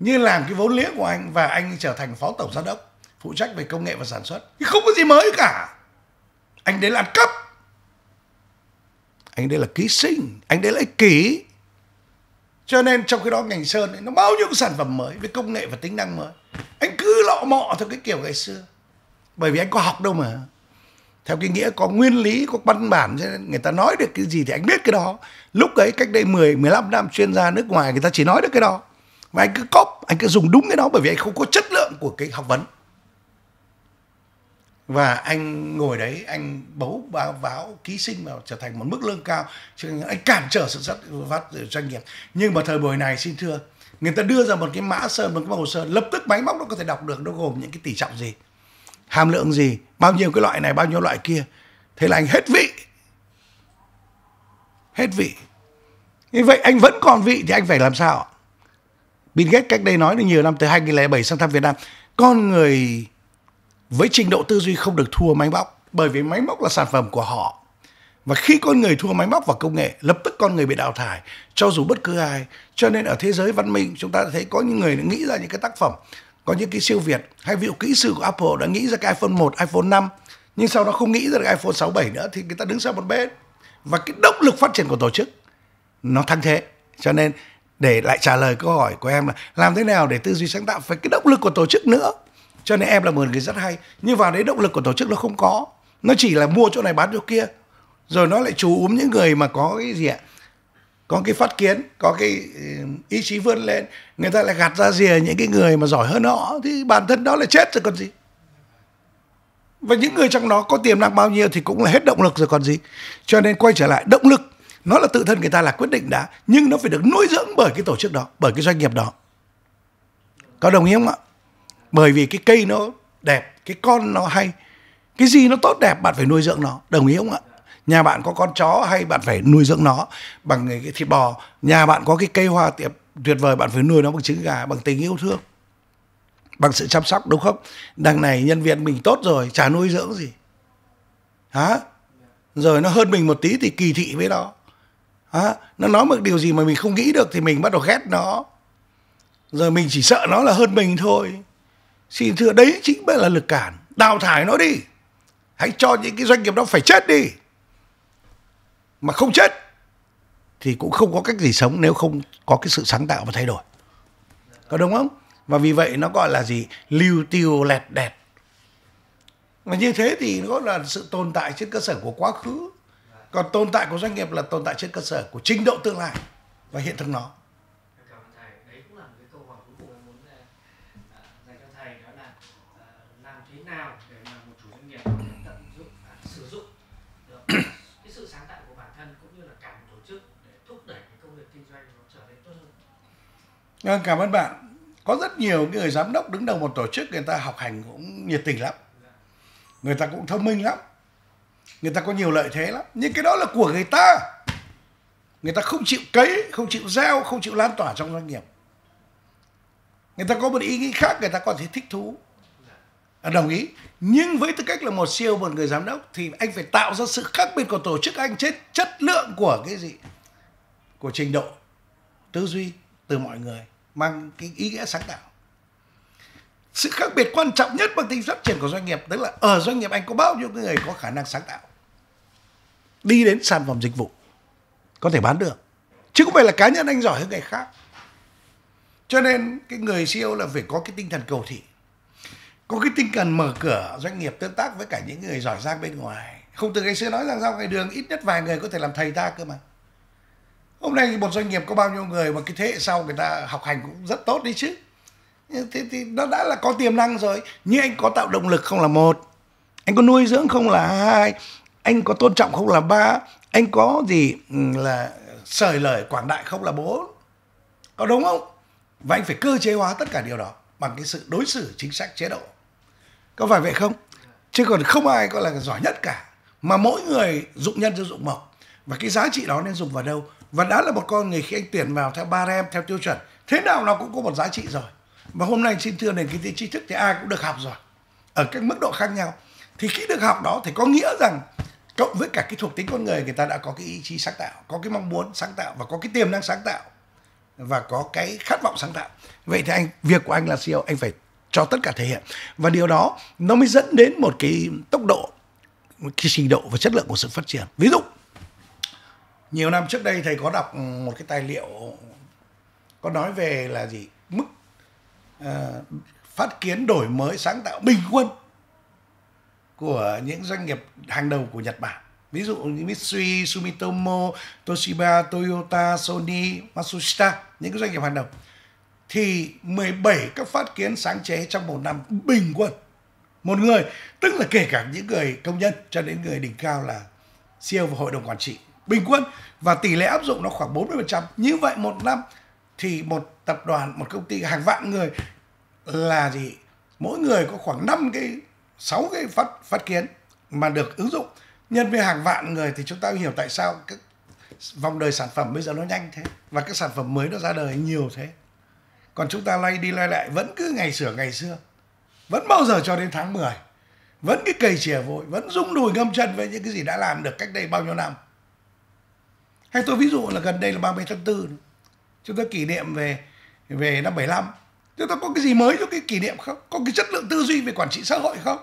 như làm cái vốn liếng của anh và anh trở thành phó tổng giám đốc phụ trách về công nghệ và sản xuất thì không có gì mới cả anh đấy là cấp anh đấy là ký sinh anh đấy là ích kỷ cho nên trong khi đó ngành sơn ấy, nó bao nhiêu sản phẩm mới với công nghệ và tính năng mới anh cứ lọ mọ theo cái kiểu ngày xưa bởi vì anh có học đâu mà theo cái nghĩa có nguyên lý có văn bản cho nên người ta nói được cái gì thì anh biết cái đó lúc ấy cách đây 10 15 năm chuyên gia nước ngoài người ta chỉ nói được cái đó và anh cứ cóp anh cứ dùng đúng cái đó bởi vì anh không có chất lượng của cái học vấn và anh ngồi đấy anh bấu báo báo ký sinh vào trở thành một mức lương cao chứ anh cản trở sự xuất phát doanh nghiệp nhưng mà thời buổi này xin thưa người ta đưa ra một cái mã sơn một cái hồ sơ lập tức máy móc nó có thể đọc được nó gồm những cái tỷ trọng gì hàm lượng gì bao nhiêu cái loại này bao nhiêu loại kia thế là anh hết vị hết vị như vậy anh vẫn còn vị thì anh phải làm sao Bill Gates cách đây nói được nhiều năm từ 2007 sang thăm Việt Nam con người với trình độ tư duy không được thua máy móc bởi vì máy móc là sản phẩm của họ và khi con người thua máy móc và công nghệ lập tức con người bị đào thải cho dù bất cứ ai cho nên ở thế giới văn minh chúng ta thấy có những người nghĩ ra những cái tác phẩm có những cái siêu việt hay ví dụ kỹ sư của Apple đã nghĩ ra cái iPhone 1, iPhone 5 nhưng sau đó không nghĩ ra được iPhone 6, 7 nữa thì người ta đứng sang một bên và cái động lực phát triển của tổ chức nó thăng thế cho nên để lại trả lời câu hỏi của em là làm thế nào để tư duy sáng tạo phải cái động lực của tổ chức nữa cho nên em là một người rất hay nhưng vào đấy động lực của tổ chức nó không có nó chỉ là mua chỗ này bán chỗ kia rồi nó lại chú úm những người mà có cái gì ạ có cái phát kiến có cái ừ, ý chí vươn lên người ta lại gạt ra rìa những cái người mà giỏi hơn họ thì bản thân đó là chết rồi còn gì và những người trong đó có tiềm năng bao nhiêu thì cũng là hết động lực rồi còn gì cho nên quay trở lại động lực nó là tự thân người ta là quyết định đã nhưng nó phải được nuôi dưỡng bởi cái tổ chức đó bởi cái doanh nghiệp đó có đồng ý không ạ bởi vì cái cây nó đẹp cái con nó hay cái gì nó tốt đẹp bạn phải nuôi dưỡng nó đồng ý không ạ nhà bạn có con chó hay bạn phải nuôi dưỡng nó bằng cái thịt bò nhà bạn có cái cây hoa tiệp tuyệt vời bạn phải nuôi nó bằng trứng gà bằng tình yêu thương bằng sự chăm sóc đúng không đằng này nhân viên mình tốt rồi chả nuôi dưỡng gì hả rồi nó hơn mình một tí thì kỳ thị với nó hả nó nói một điều gì mà mình không nghĩ được thì mình bắt đầu ghét nó rồi mình chỉ sợ nó là hơn mình thôi Xin thưa đấy chính mới là lực cản. Đào thải nó đi. Hãy cho những cái doanh nghiệp đó phải chết đi. Mà không chết thì cũng không có cách gì sống nếu không có cái sự sáng tạo và thay đổi. Có đúng không? Và vì vậy nó gọi là gì? Lưu tiêu lẹt đẹt. Mà như thế thì nó là sự tồn tại trên cơ sở của quá khứ. Còn tồn tại của doanh nghiệp là tồn tại trên cơ sở của trình độ tương lai và hiện thực nó. Vâng, cảm ơn bạn. Có rất nhiều người giám đốc đứng đầu một tổ chức người ta học hành cũng nhiệt tình lắm. Người ta cũng thông minh lắm. Người ta có nhiều lợi thế lắm. Nhưng cái đó là của người ta. Người ta không chịu cấy, không chịu gieo, không chịu lan tỏa trong doanh nghiệp. Người ta có một ý nghĩ khác người ta có thể thích thú. À, đồng ý. Nhưng với tư cách là một siêu một người giám đốc thì anh phải tạo ra sự khác biệt của tổ chức anh trên chất lượng của cái gì? Của trình độ, tư duy từ mọi người mang cái ý nghĩa sáng tạo sự khác biệt quan trọng nhất bằng tính phát triển của doanh nghiệp tức là ở doanh nghiệp anh có bao nhiêu người có khả năng sáng tạo đi đến sản phẩm dịch vụ có thể bán được chứ không phải là cá nhân anh giỏi hơn người khác cho nên cái người CEO là phải có cái tinh thần cầu thị có cái tinh thần mở cửa doanh nghiệp tương tác với cả những người giỏi giang bên ngoài không từ ngày xưa nói rằng ra ngoài đường ít nhất vài người có thể làm thầy ta cơ mà hôm nay một doanh nghiệp có bao nhiêu người mà cái thế hệ sau người ta học hành cũng rất tốt đấy chứ thế thì nó đã là có tiềm năng rồi nhưng anh có tạo động lực không là một anh có nuôi dưỡng không là hai anh có tôn trọng không là ba anh có gì ừ, là sởi lời quảng đại không là bốn có đúng không và anh phải cơ chế hóa tất cả điều đó bằng cái sự đối xử chính sách chế độ có phải vậy không chứ còn không ai gọi là giỏi nhất cả mà mỗi người dụng nhân cho dụng mộc và cái giá trị đó nên dùng vào đâu và đã là một con người khi anh tuyển vào theo ba rem theo tiêu chuẩn thế nào nó cũng có một giá trị rồi và hôm nay xin thưa nền kinh tế tri thức thì ai cũng được học rồi ở các mức độ khác nhau thì khi được học đó thì có nghĩa rằng cộng với cả cái thuộc tính con người người ta đã có cái ý chí sáng tạo có cái mong muốn sáng tạo và có cái tiềm năng sáng tạo và có cái khát vọng sáng tạo vậy thì anh việc của anh là CEO anh phải cho tất cả thể hiện và điều đó nó mới dẫn đến một cái tốc độ cái trình độ và chất lượng của sự phát triển ví dụ nhiều năm trước đây thầy có đọc ừ, một cái tài liệu có nói về là gì mức uh, phát kiến đổi mới sáng tạo bình quân của những doanh nghiệp hàng đầu của Nhật Bản ví dụ như Mitsui, Sumitomo, Toshiba, Toyota, Sony, Matsushita những cái doanh nghiệp hàng đầu thì 17 các phát kiến sáng chế trong một năm bình quân một người tức là kể cả những người công nhân cho đến người đỉnh cao là CEO và hội đồng quản trị bình quân và tỷ lệ áp dụng nó khoảng 40%. Như vậy một năm thì một tập đoàn, một công ty hàng vạn người là gì? Mỗi người có khoảng 5 cái 6 cái phát phát kiến mà được ứng dụng. Nhân với hàng vạn người thì chúng ta hiểu tại sao các vòng đời sản phẩm bây giờ nó nhanh thế và các sản phẩm mới nó ra đời nhiều thế. Còn chúng ta lay đi lay lại vẫn cứ ngày sửa ngày xưa. Vẫn bao giờ cho đến tháng 10 vẫn cái cầy chìa vội vẫn rung đùi ngâm chân với những cái gì đã làm được cách đây bao nhiêu năm hay tôi ví dụ là gần đây là 30 tháng 4 chúng ta kỷ niệm về về năm 75 chúng ta có cái gì mới cho cái kỷ niệm không có cái chất lượng tư duy về quản trị xã hội không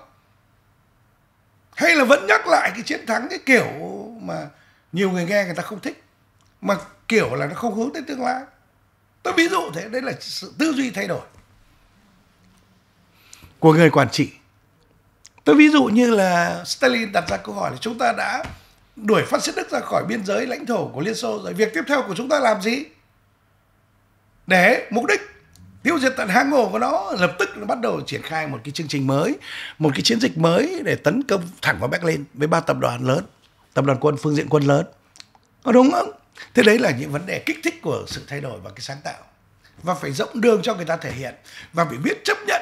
hay là vẫn nhắc lại cái chiến thắng cái kiểu mà nhiều người nghe người ta không thích mà kiểu là nó không hướng tới tương lai tôi ví dụ thế đấy là sự tư duy thay đổi của người quản trị tôi ví dụ như là Stalin đặt ra câu hỏi là chúng ta đã đuổi phát xít Đức ra khỏi biên giới lãnh thổ của Liên Xô rồi việc tiếp theo của chúng ta làm gì để mục đích tiêu diệt tận hang ổ của nó lập tức nó bắt đầu triển khai một cái chương trình mới một cái chiến dịch mới để tấn công thẳng vào Berlin với ba tập đoàn lớn tập đoàn quân phương diện quân lớn có đúng không thế đấy là những vấn đề kích thích của sự thay đổi và cái sáng tạo và phải rộng đường cho người ta thể hiện và phải biết chấp nhận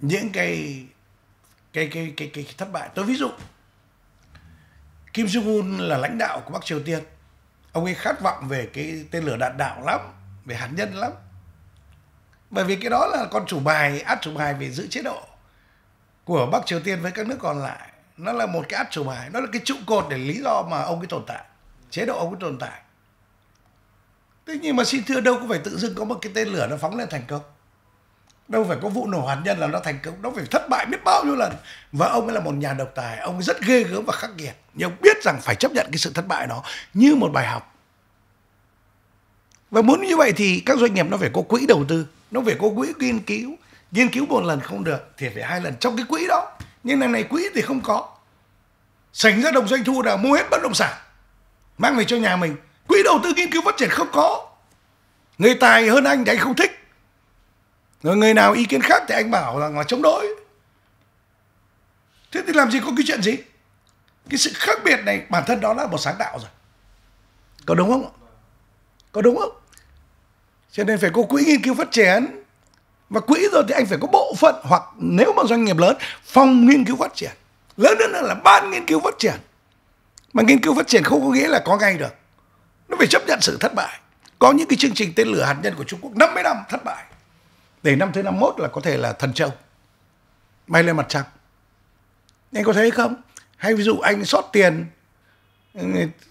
những cái cái cái cái, cái, cái thất bại tôi ví dụ Kim Jong Un là lãnh đạo của Bắc Triều Tiên ông ấy khát vọng về cái tên lửa đạn đạo lắm về hạt nhân lắm bởi vì cái đó là con chủ bài át chủ bài về giữ chế độ của Bắc Triều Tiên với các nước còn lại nó là một cái át chủ bài nó là cái trụ cột để lý do mà ông ấy tồn tại chế độ ông ấy tồn tại Tuy nhiên mà xin thưa đâu có phải tự dưng có một cái tên lửa nó phóng lên thành công đâu phải có vụ nổ hạt nhân là nó thành công nó phải thất bại biết bao nhiêu lần và ông ấy là một nhà độc tài ông rất ghê gớm và khắc nghiệt nhưng ông biết rằng phải chấp nhận cái sự thất bại đó như một bài học và muốn như vậy thì các doanh nghiệp nó phải có quỹ đầu tư nó phải có quỹ nghiên cứu nghiên cứu một lần không được thì phải hai lần trong cái quỹ đó nhưng lần này quỹ thì không có sành ra đồng doanh thu là mua hết bất động sản mang về cho nhà mình quỹ đầu tư nghiên cứu phát triển không có người tài hơn anh thì anh không thích rồi người nào ý kiến khác thì anh bảo rằng là chống đối thế thì làm gì có cái chuyện gì cái sự khác biệt này bản thân đó là một sáng tạo rồi có đúng không có đúng không cho nên phải có quỹ nghiên cứu phát triển và quỹ rồi thì anh phải có bộ phận hoặc nếu mà doanh nghiệp lớn phòng nghiên cứu phát triển lớn hơn là ban nghiên cứu phát triển mà nghiên cứu phát triển không có nghĩa là có ngay được nó phải chấp nhận sự thất bại có những cái chương trình tên lửa hạt nhân của trung quốc 50 năm thất bại để năm thứ 51 là có thể là thần châu bay lên mặt trăng anh có thấy không hay ví dụ anh sót tiền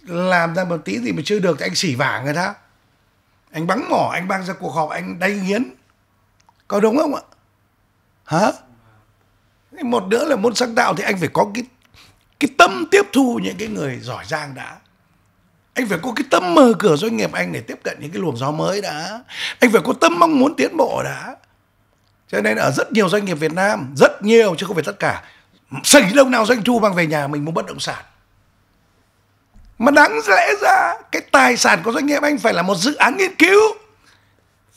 làm ra một tí gì mà chưa được thì anh xỉ vả người ta anh bắn mỏ anh mang ra cuộc họp anh đánh nghiến, có đúng không ạ hả một nữa là muốn sáng tạo thì anh phải có cái cái tâm tiếp thu những cái người giỏi giang đã anh phải có cái tâm mở cửa doanh nghiệp anh để tiếp cận những cái luồng gió mới đã anh phải có tâm mong muốn tiến bộ đã cho nên ở rất nhiều doanh nghiệp Việt Nam rất nhiều chứ không phải tất cả xảy đâu nào doanh thu mang về nhà mình mua bất động sản mà đáng lẽ ra cái tài sản của doanh nghiệp anh phải là một dự án nghiên cứu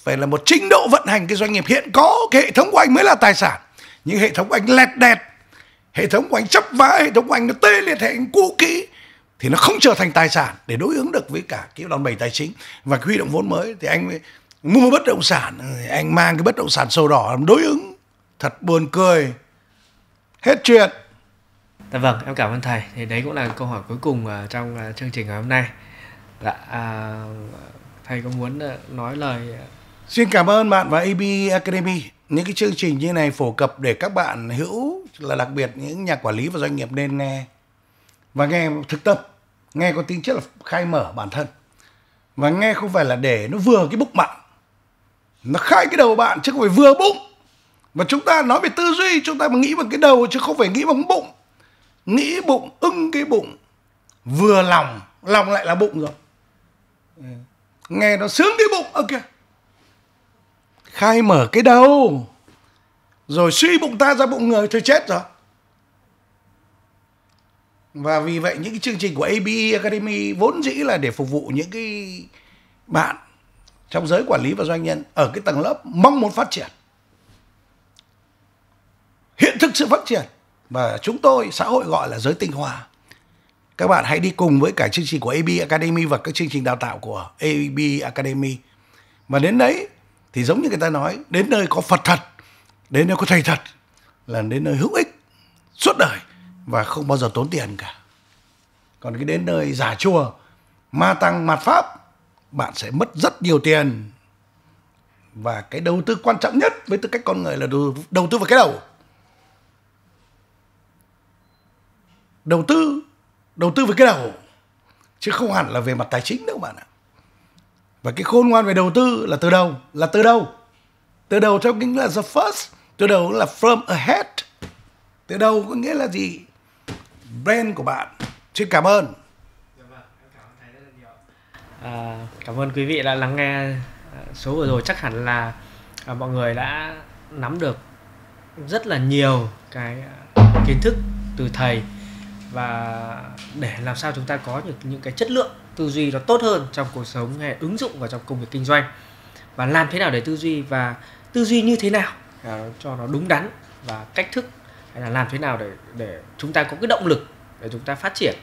phải là một trình độ vận hành cái doanh nghiệp hiện có cái hệ thống của anh mới là tài sản nhưng hệ thống của anh lẹt đẹt hệ thống của anh chấp vá hệ thống của anh nó tê liệt hệ anh cũ kỹ thì nó không trở thành tài sản để đối ứng được với cả cái đòn bẩy tài chính và huy động vốn mới thì anh mua bất động sản ừ, anh mang cái bất động sản sổ đỏ làm đối ứng thật buồn cười hết chuyện Dạ vâng, em cảm ơn thầy. Thì đấy cũng là câu hỏi cuối cùng à, trong à, chương trình ngày hôm nay. Dạ, uh, thầy có muốn nói lời... Xin cảm ơn bạn và AB Academy. Những cái chương trình như này phổ cập để các bạn hữu là đặc biệt những nhà quản lý và doanh nghiệp nên nghe và nghe thực tâm, nghe có tính chất là khai mở bản thân và nghe không phải là để nó vừa cái búc mạng nó khai cái đầu bạn chứ không phải vừa bụng mà chúng ta nói về tư duy chúng ta mà nghĩ bằng cái đầu chứ không phải nghĩ bằng bụng nghĩ bụng ưng cái bụng vừa lòng lòng lại là bụng rồi nghe nó sướng cái bụng ok khai mở cái đầu rồi suy bụng ta ra bụng người thôi chết rồi và vì vậy những cái chương trình của ABE Academy vốn dĩ là để phục vụ những cái bạn trong giới quản lý và doanh nhân ở cái tầng lớp mong muốn phát triển hiện thực sự phát triển và chúng tôi xã hội gọi là giới tinh hoa các bạn hãy đi cùng với cả chương trình của AB Academy và các chương trình đào tạo của AB Academy mà đến đấy thì giống như người ta nói đến nơi có Phật thật đến nơi có thầy thật là đến nơi hữu ích suốt đời và không bao giờ tốn tiền cả còn cái đến nơi giả chùa ma tăng mặt pháp bạn sẽ mất rất nhiều tiền và cái đầu tư quan trọng nhất với tư cách con người là đầu, đầu tư vào cái đầu đầu tư đầu tư vào cái đầu chứ không hẳn là về mặt tài chính đâu bạn ạ và cái khôn ngoan về đầu tư là từ đầu là từ đâu từ đầu theo nghĩa là the first từ đầu là from ahead từ đầu có nghĩa là gì brand của bạn xin cảm ơn à, cảm ơn quý vị đã lắng nghe à, số vừa rồi chắc hẳn là à, mọi người đã nắm được rất là nhiều cái à, kiến thức từ thầy và để làm sao chúng ta có được những cái chất lượng tư duy nó tốt hơn trong cuộc sống hay ứng dụng vào trong công việc kinh doanh và làm thế nào để tư duy và tư duy như thế nào à, cho nó đúng đắn và cách thức hay là làm thế nào để để chúng ta có cái động lực để chúng ta phát triển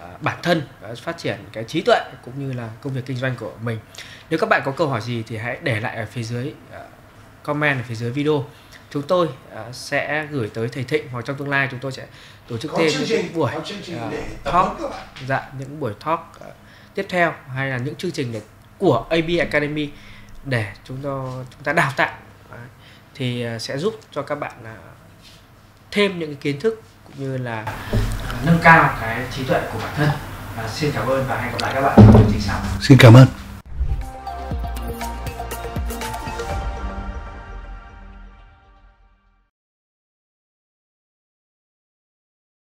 À, bản thân à, phát triển cái trí tuệ cũng như là công việc kinh doanh của mình nếu các bạn có câu hỏi gì thì hãy để lại ở phía dưới à, comment ở phía dưới video chúng tôi sẽ gửi tới thầy Thịnh hoặc trong tương lai chúng tôi sẽ tổ chức có thêm những trình, buổi uh, talk dạ những buổi talk uh, tiếp theo hay là những chương trình để, của AB Academy để chúng ta chúng ta đào tạo thì sẽ giúp cho các bạn thêm những kiến thức như là à, nâng cao cái trí tuệ của bản thân xin cảm ơn và hẹn gặp lại các bạn trong chương trình sau xin cảm ơn